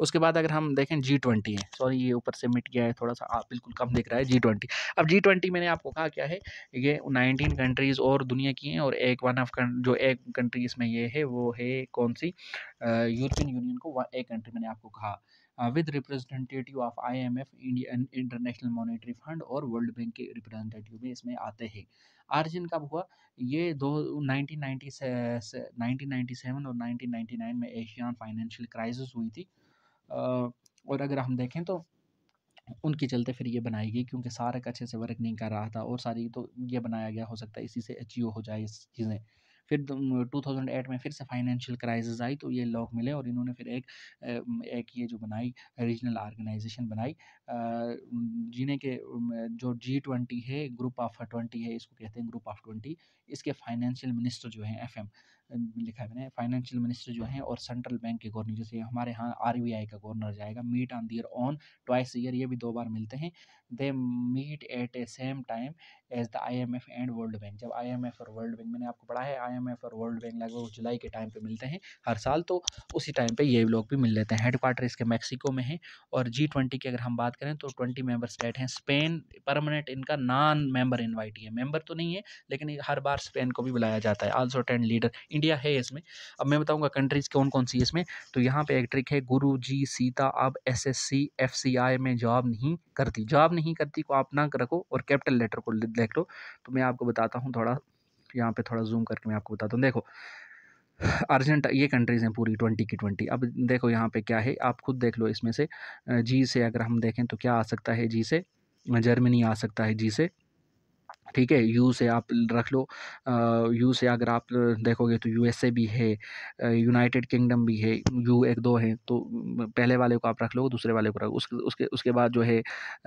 [SPEAKER 1] उसके बाद अगर हम देखें जी ट्वेंटी है सॉरी ये ऊपर से मिट गया है थोड़ा सा आप हाँ, बिल्कुल कम दिख रहा है जी ट्वेंटी अब जी ट्वेंटी मैंने आपको कहा क्या है ये नाइनटीन कंट्रीज़ और दुनिया की हैं और एक वन ऑफ जो एक कंट्री इसमें ये है वो है कौन सी यूरोपियन यूनियन को एक कंट्री मैंने आपको कहा with representative of IMF Indian international monetary fund और वर्ल्ड बैंक के रिप्रेजेंटेटिव भी इसमें आते हैं आर्जिन कब हुआ ये दो नाइनटीन से सेवन और 1999 में एशियान फाइनेंशियल क्राइसिस हुई थी और अगर हम देखें तो उनके चलते फिर ये बनाई गई क्योंकि सारक अच्छे से वर्क नहीं कर रहा था और सारी तो ये बनाया गया हो सकता है इसी से अचीव e हो जाए इस चीज़ें फिर 2008 में फिर से फाइनेंशियल क्राइसिस आई तो ये लॉक मिले और इन्होंने फिर एक एक ये जो बनाई रीजनल ऑर्गेनाइजेशन बनाई जिन्हें के जो जी ट्वेंटी है ग्रुप ऑफ ट्वेंटी है इसको कहते हैं ग्रुप ऑफ ट्वेंटी इसके फाइनेंशियल मिनिस्टर जो हैं एफएम लिखा है मैंने फाइनेंशियल मिनिस्टर जो है और सेंट्रल बैंक के गवर्नर जैसे हमारे यहाँ आर का गवर्नर जाएगा meet on their on twice year ये भी दो बार मिलते हैं they meet at a same time as the I M F and world bank जब आई एम एफ और वर्ल्ड बैंक मैंने आपको पढ़ा है आई एम एफ और वर्ल्ड बैंक लगभग जुलाई के टाइम पर मिलते हैं हर साल तो उसी टाइम पर ये लोग भी मिल लेते हैं हेडक्वार्टर इसके मैक्सिको में है और जी ट्वेंटी की अगर हम बात करें तो ट्वेंटी मेम्बर स्टेट हैं स्पेन परमानेंट इनका नॉन मेम्बर इन्वाइटी है मेम्बर तो नहीं है लेकिन हर बार स्पेन को भी बुलाया जाता है आल्सो टेन लीडर इंडिया है इसमें अब मैं बताऊंगा कंट्रीज़ कौन कौन सी है इसमें तो यहाँ पे एक ट्रिक है गुरु जी सीता अब S S C F C I में जॉब नहीं करती जॉब नहीं करती को आप ना रखो और कैपिटल लेटर को देख लो तो मैं आपको बताता हूँ थोड़ा यहाँ पे थोड़ा जूम करके मैं आपको बताता हूँ देखो अर्जेंट ये कंट्रीज़ हैं पूरी ट्वेंटी की ट्वेंटी अब देखो यहाँ पे क्या है आप खुद देख लो इसमें से जी से अगर हम देखें तो क्या आ सकता है जी से जर्मनी आ सकता है जी से ठीक है यू से आप रख लो यू से अगर आप देखोगे तो यू भी है यूनाइटेड किंगडम भी है यू एक दो हैं तो पहले वाले को आप रख लो दूसरे वाले को रख उसके उसके उसके बाद जो है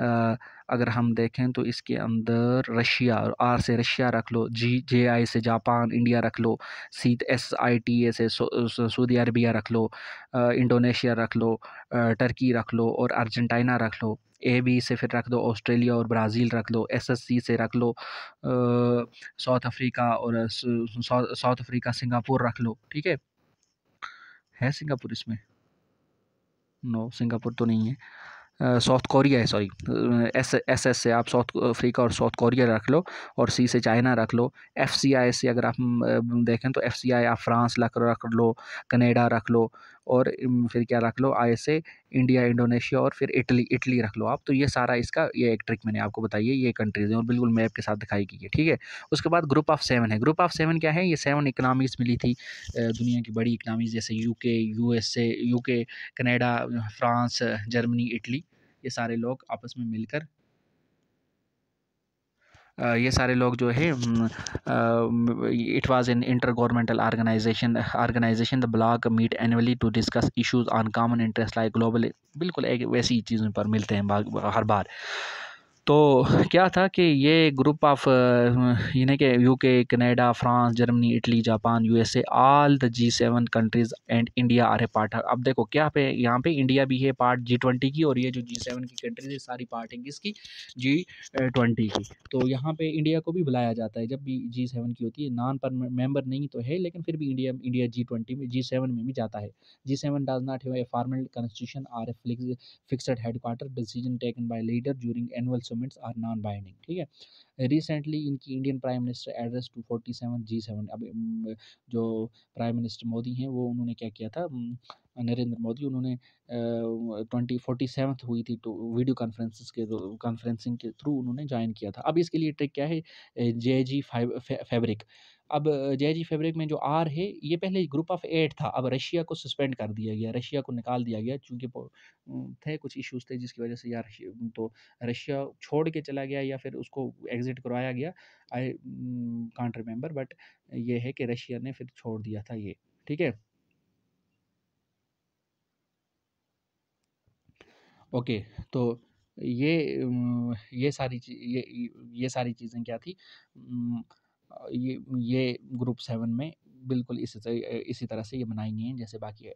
[SPEAKER 1] आ, अगर हम देखें तो इसके अंदर रशिया आर से रशिया रख लो जी जे आई से जापान इंडिया रख लो C S I T A से सऊदी अरबिया रख लो इंडोनेशिया रख लो टर्की रख लो और अर्जेंटाइना रख लो ए बी से फिर रख दो ऑस्ट्रेलिया और ब्राज़ील रख लो एस एस सी से रख लो साउथ अफ्रीका और साउथ अफ्रीका सिंगापुर रख लो ठीक है है सिंगापुर इसमें नो सिंगापुर तो नहीं है साउथ कोरिया है सॉरी एस एस एस से आप साउथ अफ्रीका और साउथ कोरिया रख लो और सी से चाइना रख लो एफ सी आई से अगर आप देखें तो एफ सी आई आप फ्रांस रख रख लो कनेडा रख लो और फिर क्या रख लो I S A India Indonesia और फिर इटली इटली रख लो आप तो ये सारा इसका ये एक ट्रिक मैंने आपको बताई है ये कंट्रीज़ हैं और बिल्कुल मैप के साथ दिखाई की है ठीक है उसके बाद ग्रुप ऑफ सेवन है ग्रुप ऑफ सेवन क्या है ये सेवन इकनॉमीज़ मिली थी दुनिया की बड़ी इकनॉमीज़ जैसे U U K S USA के कनाडा फ्रांस जर्मनी इटली ये सारे लोग आपस में मिलकर ये सारे लोग जो है it was in inter governmental organisation organisation the bloc meet annually to discuss issues on common interest like global बिल्कुल एक वैसी चीज़ों पर मिलते हैं हर बार तो क्या था कि ये ग्रुप ऑफ यानी कि UK Canada France Germany Italy Japan USA all the G seven countries and India are a part अब देखो क्या पे यहाँ पे इंडिया भी है पार्ट जी ट्वेंटी की और ये जो जी सेवन की कंट्रीज़ है सारी पार्ट है किसकी जी ट्वेंटी की तो यहाँ पे इंडिया को भी बुलाया जाता है जब भी जी सेवन की होती है नॉन पर मेम्बर नहीं तो है लेकिन फिर भी इंडिया इंडिया जी ट्वेंटी में जी सेवन में भी जाता है G seven does not have formal constitution or a fixed headquarter decision taken by leader during annual instruments are non binding ठीक है रिसेंटली इनकी Indian prime minister address to forty seven G seven अब जो prime minister Modi हैं वो उन्होंने क्या किया था नरेंद्र मोदी उन्होंने ट्वेंटी फोर्टी सेवन हुई थी तो वीडियो कॉन्फ्रेंस के कॉन्फ्रेंसिंग के थ्रू उन्होंने ज्वाइन किया था अब इसके लिए ट्रिक क्या है जे जी फाइव फैब्रिक अब जे जी फेब्रिक में जो आर है ये पहले ग्रुप ऑफ एट था अब रशिया को सस्पेंड कर दिया गया रशिया को निकाल दिया गया चूँकि थे कुछ इश्यूज थे जिसकी वजह से यार तो रशिया छोड़ के चला गया या फिर उसको एग्ज़िट करवाया गया आई कांट रिमेंबर बट ये है कि रशिया ने फिर छोड़ दिया था ये ठीक है ओके तो ये ये सारी ये ये सारी चीज़ें क्या थी ये ये ग्रुप सेवन में बिल्कुल इसी इसी तरह से ये बनाई गई हैं जैसे बाकी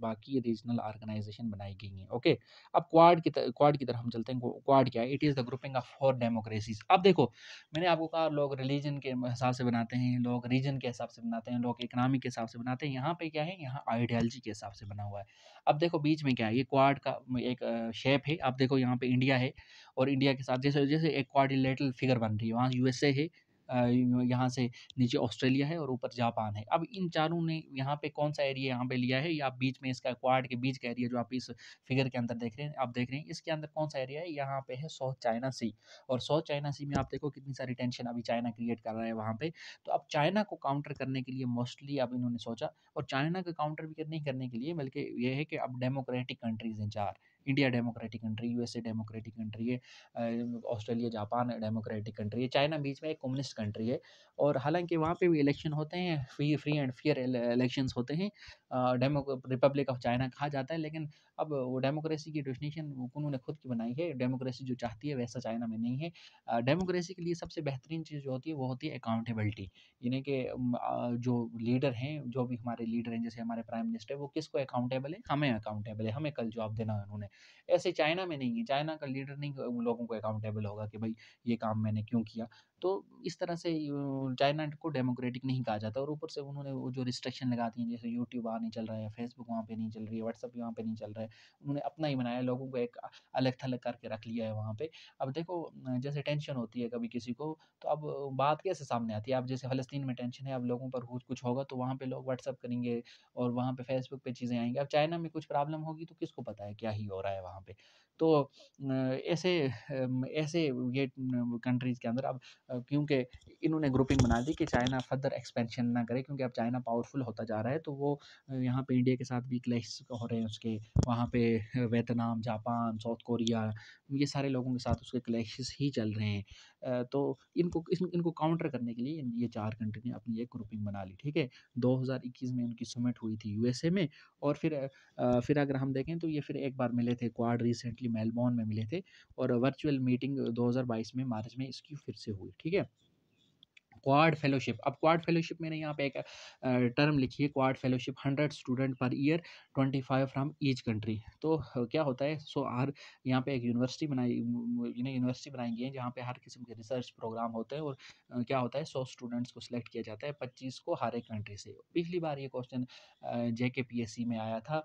[SPEAKER 1] बाकी रीजनल ऑर्गेनाइजेशन बनाई गई हैं ओके अब क्वाड की क्वाड की तरफ हम चलते हैं क्वाड क्या है it is the grouping of four democracies अब देखो मैंने आपको कहा लोग रिलीजन के हिसाब से बनाते हैं लोग रीजन के हिसाब से बनाते हैं लोग इकनॉमी के हिसाब से बनाते हैं यहाँ पर क्या है यहाँ आइडियालॉजी के हिसाब से बना हुआ है अब देखो बीच में क्या है ये क्वाड का एक शेप है अब देखो यहाँ पर इंडिया है और इंडिया के साथ जैसे जैसे एक क्वारिलेटरल फिगर बन रही है वहाँ यू है यहाँ से नीचे ऑस्ट्रेलिया है और ऊपर जापान है अब इन चारों ने यहाँ पे कौन सा एरिया यहाँ पे लिया है या बीच में इसका क्वाड के बीच का एरिया जो आप इस फिगर के अंदर देख रहे हैं आप देख रहे हैं इसके अंदर कौन सा एरिया है यहाँ पे है साउथ चाइना सी और साउथ चाइना सी में आप देखो कितनी सारी टेंशन अभी चाइना क्रिएट कर रहा है वहाँ पे तो अब चाइना को काउंटर करने के लिए मोस्टली अब इन्होंने सोचा और चाइना का काउंटर भी नहीं करने के लिए बल्कि यह है कि अब डेमोक्रेटिक कंट्रीज हैं चार India democratic country USA democratic country है ऑस्ट्रेलिया जापान डेमोक्रेटिक कंट्री है चाइना बीच में एक कम्युनिस्ट कंट्री है और हालांकि वहाँ पे भी इलेक्शन होते हैं free free and fair elections होते हैं डेमो रिपब्लिक ऑफ चाइना कहा जाता है लेकिन अब वो डेमोक्रेसी की डेफिनेशन उन्होंने खुद की बनाई है डेमोक्रेसी जो चाहती है वैसा चाइना में नहीं है डेमोक्रेसी के लिए सबसे बेहतरीन चीज़ जो होती है वो होती है अकाउंटेबिलिटी यानी कि जो लीडर हैं जो भी हमारे लीडर हैं जैसे हमारे प्राइम मिनिस्टर वो किसको अकाउंटेबल है हमें अकाउंटेबल है हमें कल जॉब देना है उन्होंने ऐसे चाइना में नहीं है चाइना का लीडर नहीं लोगों को अकाउंटेबल होगा कि भाई ये काम मैंने क्यों किया तो इस तरह से चाइना को डेमोक्रेटिक नहीं कहा जाता और ऊपर से उन्होंने वो जो रिस्ट्रिक्शन लगाती हैं जैसे यूट्यूब वहाँ नहीं चल रहा है फेसबुक वहाँ पे नहीं चल रही है व्हाट्सअप वहाँ पे नहीं चल रहा है उन्होंने अपना ही बनाया लोगों को एक अलग थलग करके रख लिया है वहाँ पे अब देखो जैसे टेंशन होती है कभी किसी को तो अब बात कैसे सामने आती है अब जैसे फ़लस्तीन में टेंशन है अब लोगों पर कुछ होगा तो वहाँ पर लोग व्हाट्सअप करेंगे और वहाँ पर फेसबुक पर चीज़ें आएंगी अब चाइना में कुछ प्रॉब्लम होगी तो किसको पता है क्या ही हो रहा है वहां पे तो ऐसे ऐसे ये कंट्रीज़ के अंदर अब क्योंकि इन्होंने ग्रुपिंग बना दी कि चाइना फर्दर एक्सपेंशन ना करे क्योंकि अब चाइना पावरफुल होता जा रहा है तो वो यहाँ पे इंडिया के साथ भी क्लैश हो रहे हैं उसके वहाँ पे वियतनाम जापान साउथ कोरिया ये सारे लोगों के साथ उसके क्लैश ही चल रहे हैं तो इनको इस इनको काउंटर करने के लिए ये चार कंट्री ने अपनी एक ग्रुपिंग बना ली ठीक है 2021 में उनकी समिट हुई थी यूएसए में और फिर फिर अगर हम देखें तो ये फिर एक बार मिले थे क्वाड रिसेंटली मेलबॉर्न में मिले थे और वर्चुअल मीटिंग 2022 में मार्च में इसकी फिर से हुई ठीक है क्वाड फेलोशिप अब क्वाड फेलोशिप मैंने यहाँ पे एक टर्म लिखी है Quad fellowship hundred student per year twenty five from each country तो क्या होता है सो हर यहाँ पे एक यूनिवर्सिटी बनाई इन्हें यूनिवर्सिटी बनाई गई है जहाँ पे हर किस्म के रिसर्च प्रोग्राम होते हैं और क्या होता है सौ स्टूडेंट्स को सिलेक्ट किया जाता है पच्चीस को हर एक कंट्री से पिछली बार ये क्वेश्चन जे के पी एस सी में आया था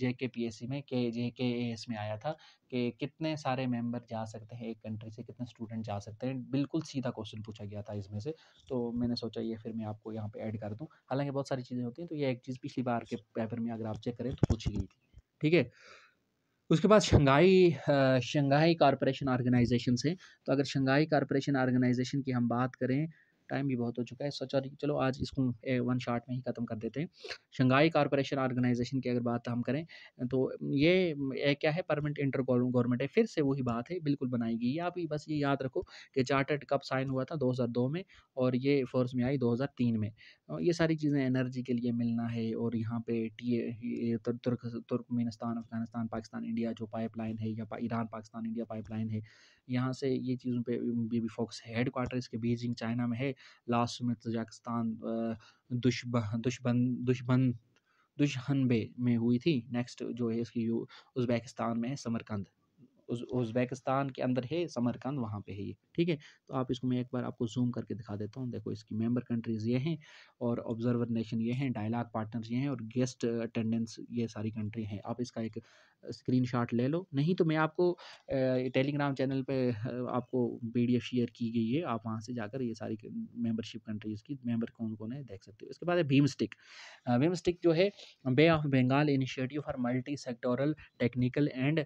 [SPEAKER 1] जे के पी एस सी में के जे के एस में आया था कि कितने सारे मेंबर जा सकते हैं एक कंट्री से कितने स्टूडेंट जा सकते हैं बिल्कुल सीधा क्वेश्चन पूछा गया था इसमें से तो मैंने सोचा ये फिर मैं आपको यहाँ पे ऐड कर दूँ हालांकि बहुत सारी चीज़ें होती हैं तो ये एक चीज़ पिछली बार के पेपर में अगर आप चेक करें तो पूछी गई थी ठीक है उसके बाद शंघाई शंघाई कॉरपोरेशन ऑर्गेनाइजेशन से तो अगर शंघाई कॉरपोरेशन ऑर्गेनाइजेशन की हम बात करें टाइम भी बहुत हो चुका है सोचा चलो आज इसको वन शॉट में ही ख़त्म कर देते हैं शंघाई कॉरपोरेशन ऑर्गेनाइजेशन की अगर बात हम करें तो ये क्या है परमानेंट इंटर गवर्नमेंट है फिर से वही बात है बिल्कुल बनाई गई आप ही बस ये याद रखो कि चार्टर्ड कब साइन हुआ था 2002 में और ये फोर्स में आई 2003 में ये सारी चीज़ें एनर्जी के लिए मिलना है और यहाँ पे T Turk Turkmenistan Afghanistan Pakistan India जो पाइपलाइन है या पा, ईरान पाकिस्तान इंडिया पाइपलाइन है यहाँ से ये चीज़ों पे बेबी फॉक्स हेड क्वार्टर इसके बीजिंग चाइना में है लास्ट में तजाकिस्तान तो दुशबन दुश्मन दुश्मन दुशहनबे में हुई थी नेक्स्ट जो है इसकी उज्बेकिस्तान में है समरकंद उज्बेकिस्तान के अंदर है समरकंद वहाँ पे है ये ठीक है तो आप इसको मैं एक बार आपको जूम करके दिखा देता हूँ देखो इसकी मेंबर कंट्रीज़ ये हैं और ऑब्जर्वर नेशन ये हैं डायलॉग पार्टनर्स ये हैं और गेस्ट अटेंडेंस ये सारी कंट्री हैं आप इसका एक स्क्रीनशॉट ले लो नहीं तो मैं आपको टेलीग्राम चैनल पे आपको पीडीएफ शेयर की गई है आप वहाँ से जाकर ये सारी मेंबरशिप कंट्रीज़ की मेंबर कौन कौन है देख सकते हो इसके बाद है भीम स्टिक भीम स्टिक जो है Bay of Bengal initiative for multi sectoral technical and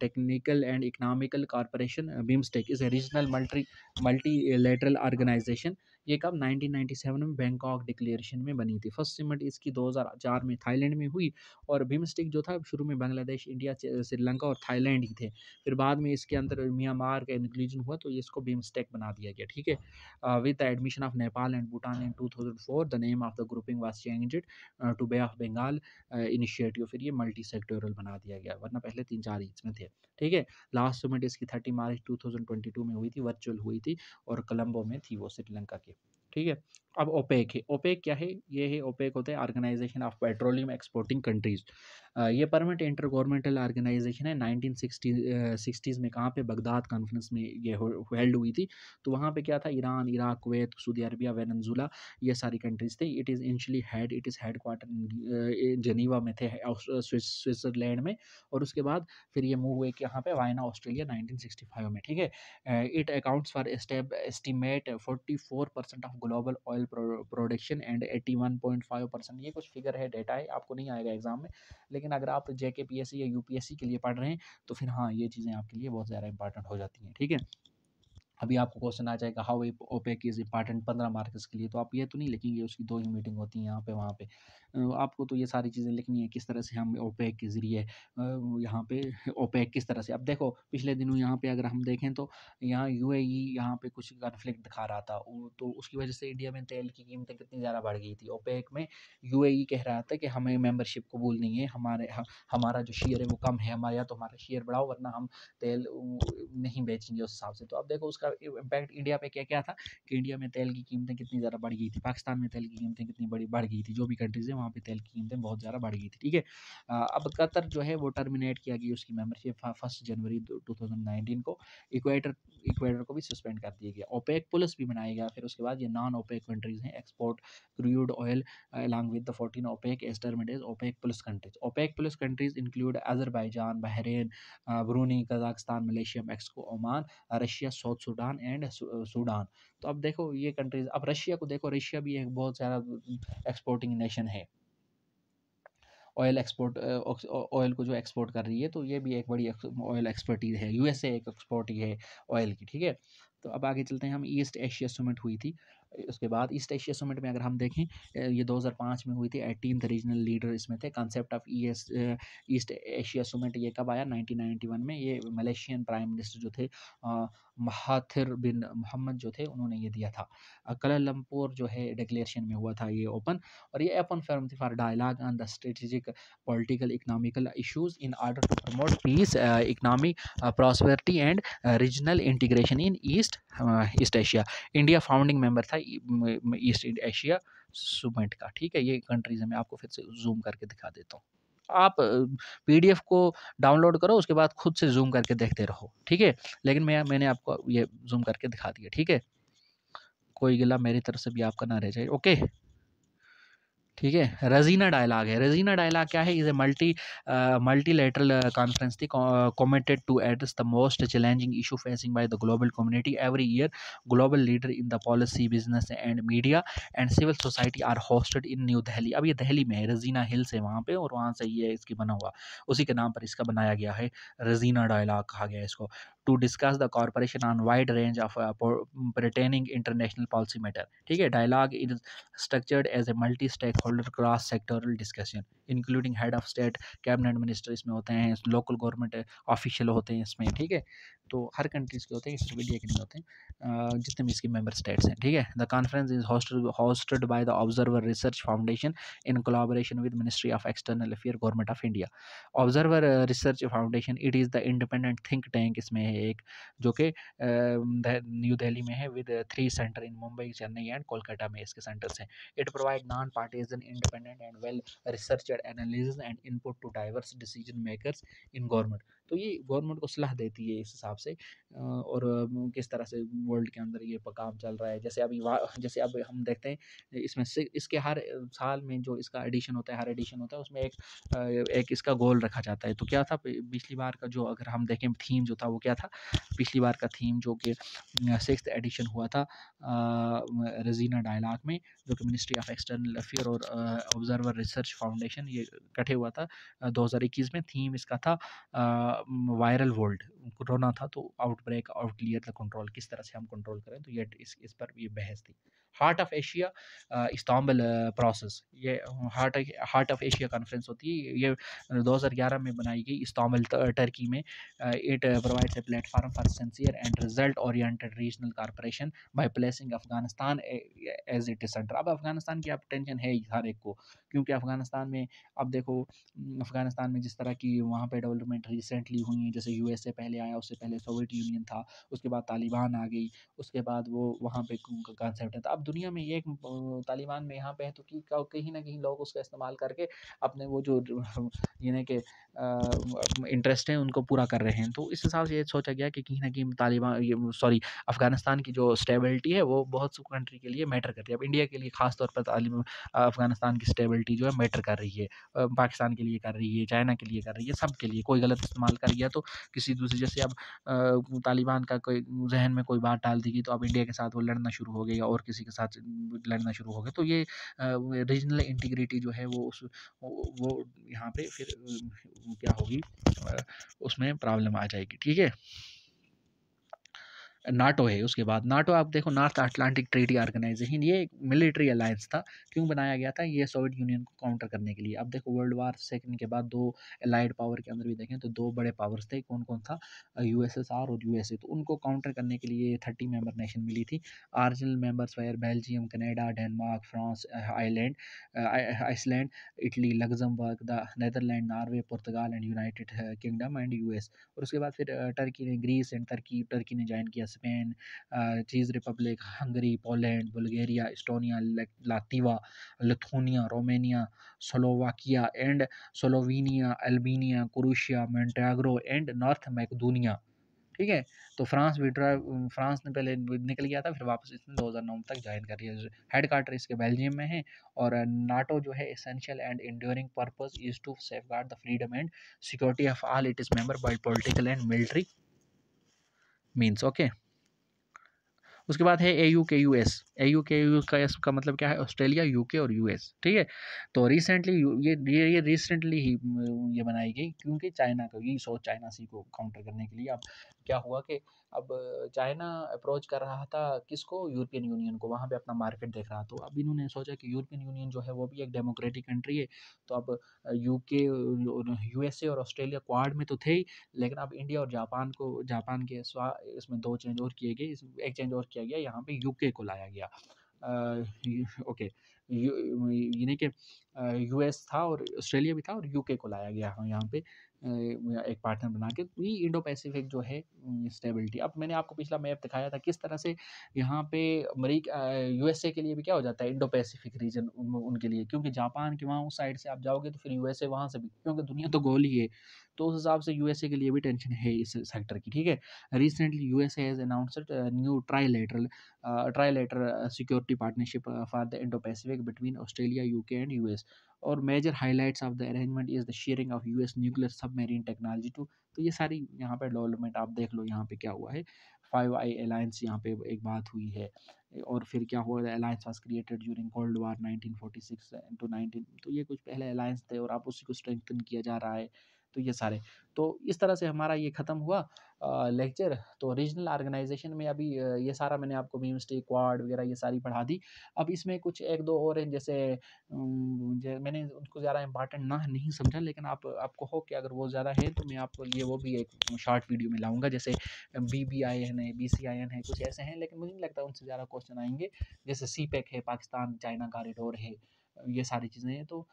[SPEAKER 1] technical and economical corporation स्टिक is a regional multi multilateral organisation ये कब 1997 में बैंकॉक डिक्लेरेशन में बनी थी फर्स्ट सीमेंट इसकी 2004 में थाईलैंड में हुई और बिमस्टिक जो था शुरू में बांग्लादेश इंडिया श्रीलंका और थाईलैंड ही थे फिर बाद में इसके अंदर म्यांमार का इंक्लूजन हुआ तो इसको बिमस्टेक बना दिया गया ठीक है with the admission of Nepal and Bhutan into the name of the grouping was changed to Bay of Bengal initiative फिर ये मल्टी सेक्टोरल बना दिया गया वरना पहले तीन चार इसमें थे ठीक है लास्ट सीमेंट इसकी थर्टी मार्च टू में हुई थी वर्चुअल हुई थी और कलम्बो में थी वो श्रीलंका की ठीक है अब ओपेक है ओपेक क्या है ये है ओपेक होता है organisation of petroleum exporting countries ये परमानेंट इंटर गवर्नमेंटल ऑर्गेनाइजेशन है नाइनटीन सिक्सटीज़ में कहाँ पे बगदाद कॉन्फ्रेंस में ये हेल्ड हुई थी तो वहाँ पे क्या था Iran Iraq Kuwait Saudi Arabia Venezuela ये सारी कंट्रीज़ थे it is initially head it is headquarter Geneva में थे स्विट्ज़रलैंड में और उसके बाद फिर ये मूव हुए कि यहाँ पे वायना ऑस्ट्रेलिया नाइनटीन में ठीक है it accounts for estimate estimate four percent of global oil production and five percent ये कुछ फिगर है डेटा है आपको नहीं आएगा एग्जाम में लेकिन लेकिन अगर आप जे के पी एस सी या यू पी एस सी के लिए पढ़ रहे हैं तो फिर हाँ ये चीज़ें आपके लिए बहुत ज़्यादा इंपॉर्टेंट हो जाती हैं ठीक है अभी आपको क्वेश्चन आ जाएगा हाउ ओपेक इज़ इंपॉर्टेंट पंद्रह मार्क्स के लिए तो आप ये तो नहीं लिखेंगे उसकी दो ही मीटिंग होती है यहाँ पे वहाँ पे आपको तो ये सारी चीज़ें लिखनी है किस तरह से हम ओपेक के ज़रिए यहाँ पे *laughs* ओपेक किस तरह से अब देखो पिछले दिनों यहाँ पे अगर हम देखें तो यहाँ यू ए यहाँ पर कुछ कन्फ्लिक्ट दिखा रहा था तो उसकी वजह से इंडिया में तेल की कीमतें कितनी ज़्यादा बढ़ गई थी ओपेक में यू कह रहा था कि हमें मेम्बरशिप कबूल नहीं है हमारे हमारा जो शेयर है वो कम है हमारे यहाँ तो हमारा शेयर बढ़ाओ वरना हम तेल नहीं बेचेंगे उस हिसाब से तो अब देखो उसका इम्पैक्ट इंडिया पे क्या क्या था कि इंडिया में तेल की कीमतें कितनी ज़्यादा बढ़ गई थी पाकिस्तान में तेल की कीमतें कितनी बड़ी बढ़ गई थी जो भी कंट्रीज़ हैं वहाँ पे तेल की कीमतें बहुत ज़्यादा बढ़ गई थी ठीक है अब कतर जो है वो टर्मिनेट किया गया उसकी मेम्बरशिप फर्स्ट जनवरी 2019 को इक्वेटर इक्वेटर को भी सस्पेंड कर दिया गया ओपेक पुलिस भी बनाया गया फिर उसके बाद ये नॉन ओपेक कंट्रीज़ हैं export crude oil along with the fourteen OPEC एस्टरमेडेज OPEC plus countries OPEC plus countries include Azerbaijan Bahrain Brunei Kazakhstan Malaysia Mexico Oman Russia South Sudan and Sudan तो अब देखो ये कंट्रीज अब Russia को देखो Russia भी एक बहुत ज़्यादा एक्सपोर्टिंग नेशन है ऑयल एक्सपोर्ट ऑयल को जो एक्सपोर्ट कर रही है तो ये भी एक बड़ी ऑयल एक्सपर्टीज है यूएसए एक एक्सपोर्ट ही है ऑयल की ठीक है तो अब आगे चलते हैं हम ईस्ट एशिया समिट हुई थी उसके बाद ईस्ट एशिया समिट में अगर हम देखें ये 2005 में हुई थी एटीन रीजनल लीडर इसमें थे concept of E S East Asia summit ये कब आया 1991 में ये मलेशियन प्राइम मिनिस्टर जो थे महाथिर बिन मोहम्मद जो थे उन्होंने ये दिया था कलालमपुर जो है डिक्लेरेशन में हुआ था ये ओपन और ये ओपन फॉरम थी for dialogue on the strategic political economical issues in order to promote peace economy prosperity and regional integration in East East Asia India founding member था था ईस्ट एशिया सुमेंट का ठीक है ये कंट्रीज है मैं आपको फिर से जूम करके दिखा देता हूँ आप पीडीएफ को डाउनलोड करो उसके बाद खुद से जूम करके देखते रहो ठीक है लेकिन मैं मैंने आपको ये जूम करके दिखा दिया ठीक है कोई गिला मेरी तरफ से भी आपका ना रह जाए ओके ठीक है रजीना डायलाग है रजीना डायलाग क्या है is a multi multilateral conference थी committed to address the most challenging issue facing by the global community every year global leader in the policy business and media and civil society are hosted in New Delhi अब ये दिल्ली में है रजीना hills है वहाँ पर और वहाँ से ये इसकी बना हुआ उसी के नाम पर इसका बनाया गया है रजीना डायलाग कहा गया है इसको to discuss the corporation on wide range of pertaining international policy matter ठीक है dialogue is structured as a multi stakeholder cross sectoral discussion including head of state cabinet minister इसमें होते हैं लोकल गवर्नमेंट ऑफिशियल होते हैं इसमें ठीक है तो हर कंट्रीज़ के होते हैं इसमें इंडिया के नहीं होते हैं जितने भी इसके मेंबर स्टेट्स हैं ठीक है the conference is hosted by the Observer Research Foundation in collaboration with Ministry of External Affair Government of India Observer Research Foundation it is the independent think tank इसमें है एक जो कि न्यू दिल्ली में है with three centre in Mumbai Chennai and Kolkata में इसके centres हैं it provide non parties an independent and well researched analysis and input to diverse decision makers in government तो ये गवर्नमेंट को सलाह देती है इस हिसाब से और किस तरह से वर्ल्ड के अंदर ये काम चल रहा है जैसे अभी जैसे अब हम देखते हैं इसमें इसके हर साल में जो इसका एडिशन होता है हर एडिशन होता है उसमें एक एक इसका गोल रखा जाता है तो क्या था पिछली बार का जो अगर हम देखें थीम जो था वो क्या था पिछली बार का थीम जो कि सिक्स एडिशन हुआ था रजीना डायलाग में जो कि मिनिस्ट्री ऑफ एक्सटर्नल अफेयर और ऑब्जर्वर रिसर्च फाउंडेशन ये इकट्ठे हुआ था दो में थीम इसका था वायरल वर्ल्ड कोरोना था तो आउटब्रेक क्लियर था कंट्रोल किस तरह से हम कंट्रोल करें तो ये इस इस पर ये बहस थी Heart of Asia Istanbul process ये Heart Heart of Asia conference होती है ये 2011 uh, में बनाई गई इस्तांबुल टर्की में it provides a platform for sincere and result oriented regional corporation by placing Afghanistan as it centre अब अफगानिस्तान की अब टेंशन है हर एक को क्योंकि अफगानिस्तान में अब देखो अफगानिस्तान में जिस तरह की वहाँ पर डेवलपमेंट रिसेंटली हुई है जैसे यू पहले आया उससे पहले सोवियत यूनियन था उसके बाद तालिबान आ गई उसके बाद वो वहाँ पे कॉन्सेप्ट है तो अब दुनिया में ये एक तालिबान में यहाँ पे है तो कि कहीं ना कहीं लोग उसका इस्तेमाल करके अपने वो जो *laughs* यानी कि इंटरेस्ट हैं उनको पूरा कर रहे हैं तो इस हिसाब से ये सोचा गया कि कहीं ना कहीं तालिबान ये सॉरी अफ़गानिस्तान की जो स्टेबिलिटी है वो बहुत सी कंट्री के लिए मैटर करती है अब इंडिया के लिए खास तौर पर अफ़गानिस्तान की स्टेबिलिटी जो है मैटर कर रही है पाकिस्तान के लिए कर रही है चाइना के लिए कर रही है सब के लिए कोई गलत इस्तेमाल कर गया तो किसी दूसरे जैसे अब तालिबान का कोई जहन में कोई बात डाल दी गई तो अब इंडिया के साथ वो लड़ना शुरू हो गया और किसी के साथ लड़ना शुरू हो गए तो ये रीजनल इंटीग्रिटी जो है वो उस वो यहाँ पे फिर क्या होगी उसमें प्रॉब्लम आ जाएगी ठीक है नाटो है उसके बाद नाटो आप देखो नॉर्थ अटलांटिक ट्रेडी ऑर्गेनाइजेशन ये एक मिलिट्री अलायंस था क्यों बनाया गया था ये सोवियत यूनियन को काउंटर करने के लिए अब देखो वर्ल्ड वार सेकंड के बाद दो अलाइड पावर के अंदर भी देखें तो दो बड़े पावर्स थे कौन कौन था यूएसएसआर और यूएसए तो उनको काउंटर करने के लिए थर्टी मेम्बर नेशन मिली थी original members were Belgium Canada Denmark France island Iceland Italy Luxembourg the Netherlands Norway Portugal and United Kingdom and U और उसके बाद फिर टर्की ने ग्रीस एंड टर्की टर्की ने ज्वाइन किया Spain Czech Republic Hungary Poland Bulgaria Estonia Latvia Lithuania Romania Slovakia and Slovenia Albania Croatia Montenegro and North Macedonia ठीक है तो फ्रांस विड्रा फ्रांस ने पहले निकल गया था फिर वापस इसने 2009 तक ज्वाइन कर लिया हेड क्वार्टर इसके बेल्जियम में है और नाटो जो है essential and enduring purpose is to safeguard the freedom and security of all it is member by political and military means okay उसके बाद है A U K U S A U K U का S का मतलब क्या है Australia UK और US ठीक है तो रिसेंटली ये ये ये रिसेंटली ही ये बनाई गई क्योंकि चाइना का ये सोच चाइना सी को काउंटर करने के लिए अब क्या हुआ कि अब चाइना अप्रोच कर रहा था किसको यूरोपियन यूनियन को वहाँ पे अपना मार्केट देख रहा तो अब इन्होंने सोचा कि यूरोपियन यूनियन जो है वो भी एक डेमोक्रेटिक कंट्री है तो अब यूके यूएसए और ऑस्ट्रेलिया क्वाड में तो थे ही लेकिन अब इंडिया और जापान को जापान के इसमें दो चेंज और किए गए एक चेंज और किया किया गया यहाँ पे यूके को लाया गया ओके यानी कि यूएस था और ऑस्ट्रेलिया भी था और यूके को लाया गया यहाँ पे एक पार्टनर बना के तो ये इंडो पैसिफिक जो है स्टेबिलिटी अब मैंने आपको पिछला मैप दिखाया था किस तरह से यहाँ पे अमरीका यूएसए के लिए भी क्या हो जाता है इंडो पैसिफिक रीजन उनके लिए क्योंकि जापान के वहाँ उस साइड से आप जाओगे तो फिर यूएसए वहाँ से भी क्योंकि दुनिया तो गोल ही है तो उस हिसाब से यूएसए के लिए भी टेंशन है इस सेक्टर की ठीक है recently USA has announced new trilateral security partnership for the Indo Pacific between Australia UK and US और major highlights of the arrangement is the sharing of US nuclear submarine technology to तो ये सारी यहाँ पर development आप देख लो यहाँ पे क्या हुआ है फाइव आई अलायंस यहाँ पे एक बात हुई है और फिर क्या हुआ alliance was created during Cold War nineteen forty six to nineteen तो ये कुछ पहले अलायंस थे और आप उसी को स्ट्रेंथन किया जा रहा है तो ये सारे तो इस तरह से हमारा ये ख़त्म हुआ लेक्चर तो रीजनल ऑर्गेनाइजेशन में अभी ये सारा मैंने आपको बीमस्टेक क्वाड वगैरह ये सारी पढ़ा दी अब इसमें कुछ एक दो और हैं जैसे मैंने उनको ज़्यादा इंपॉर्टेंट ना नहीं समझा लेकिन आप आपको हो कि अगर वो ज़्यादा है तो मैं आपको ये वो भी एक शॉर्ट वीडियो में लाऊंगा जैसे बी बी आई एन है बी सी आई एन है कुछ ऐसे हैं लेकिन मुझे नहीं लगता उनसे ज़्यादा क्वेश्चन आएंगे जैसे सी पैक है पाकिस्तान चाइना कॉरिडोर है ये सारी चीज़ें हैं तो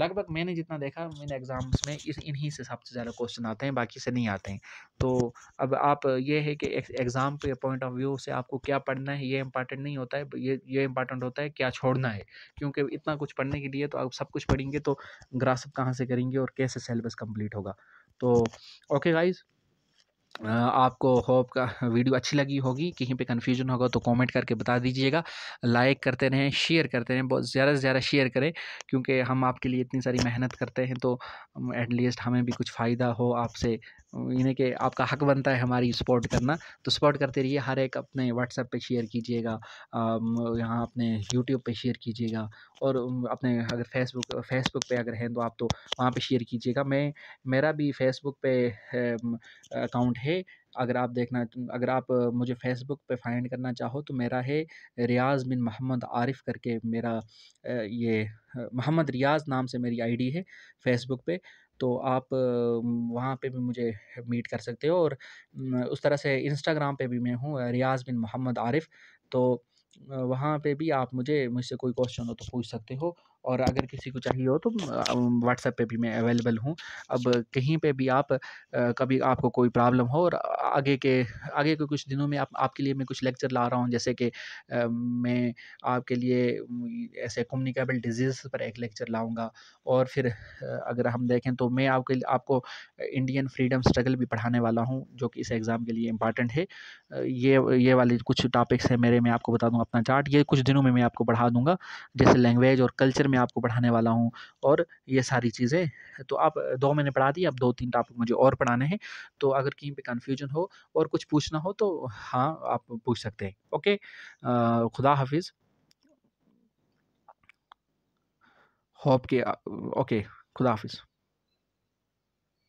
[SPEAKER 1] लगभग मैंने जितना देखा मैंने एग्ज़ाम्स में इस इन्हीं से सबसे ज़्यादा क्वेश्चन आते हैं बाकी से नहीं आते हैं तो अब आप ये है कि एग्ज़ाम के पॉइंट ऑफ व्यू से आपको क्या पढ़ना है ये इंपॉर्टेंट नहीं होता है ये ये इंपॉर्टेंट होता है क्या छोड़ना है क्योंकि इतना कुछ पढ़ने के लिए तो आप सब कुछ पढ़ेंगे तो ग्रासअप कहाँ से करेंगे और कैसे सेलेबस कम्प्लीट होगा तो ओके गाइज़ आपको होप का वीडियो अच्छी लगी होगी कहीं पे कन्फ्यूजन होगा तो कमेंट करके बता दीजिएगा लाइक करते रहें शेयर करते रहें बहुत ज़्यादा से ज़्यादा शेयर करें क्योंकि हम आपके लिए इतनी सारी मेहनत करते हैं तो एटलीस्ट हमें भी कुछ फ़ायदा हो आपसे यानी कि आपका हक बनता है हमारी सपोर्ट करना तो सपोर्ट करते रहिए हर एक अपने व्हाट्सएप पे शेयर कीजिएगा यहाँ अपने यूट्यूब पे शेयर कीजिएगा और अपने अगर फेसबुक फेसबुक पे अगर हैं तो आप तो वहाँ पे शेयर कीजिएगा मैं मेरा भी फेसबुक पे अकाउंट है अगर आप देखना अगर आप मुझे फेसबुक पे फाइंड करना चाहो तो मेरा है रियाज बिन मोहम्मद आरिफ करके मेरा ये मोहम्मद रियाज नाम से मेरी आईडी है फेसबुक पे तो आप वहाँ पे भी मुझे मीट कर सकते हो और उस तरह से इंस्टाग्राम पे भी मैं हूँ रियाज़ बिन मोहम्मद आरिफ़ तो वहाँ पे भी आप मुझे मुझसे कोई क्वेश्चन हो तो पूछ सकते हो और अगर किसी को चाहिए हो तो व्हाट्सएप पे भी मैं अवेलेबल हूँ अब कहीं पे भी आप कभी आपको कोई प्रॉब्लम हो और आगे के आगे के कुछ दिनों में आप आपके लिए मैं कुछ लेक्चर ला रहा हूँ जैसे कि मैं आपके लिए ऐसे कम्युनिकेबल डिजीज़ पर एक लेक्चर लाऊँगा और फिर अगर हम देखें तो मैं आपके आपको इंडियन फ्रीडम स्ट्रगल भी पढ़ाने वाला हूँ जो कि इस एग्ज़ाम के लिए इम्पॉर्टेंट है ये ये वाले कुछ टॉपिक्स हैं मेरे मैं आपको बता दूँ अपना चार्ट ये कुछ दिनों में मैं आपको पढ़ा दूँगा जैसे लैंग्वेज और कल्चर मैं आपको पढ़ाने वाला हूँ और ये सारी चीज़ें तो आप दो मैंने पढ़ा दी अब दो तीन टॉपिक मुझे और पढ़ाने हैं तो अगर कहीं पे कन्फ्यूजन हो और कुछ पूछना हो तो हाँ आप पूछ सकते हैं ओके आ, खुदा हाफिज़ होप के ओके खुदा हाफिज़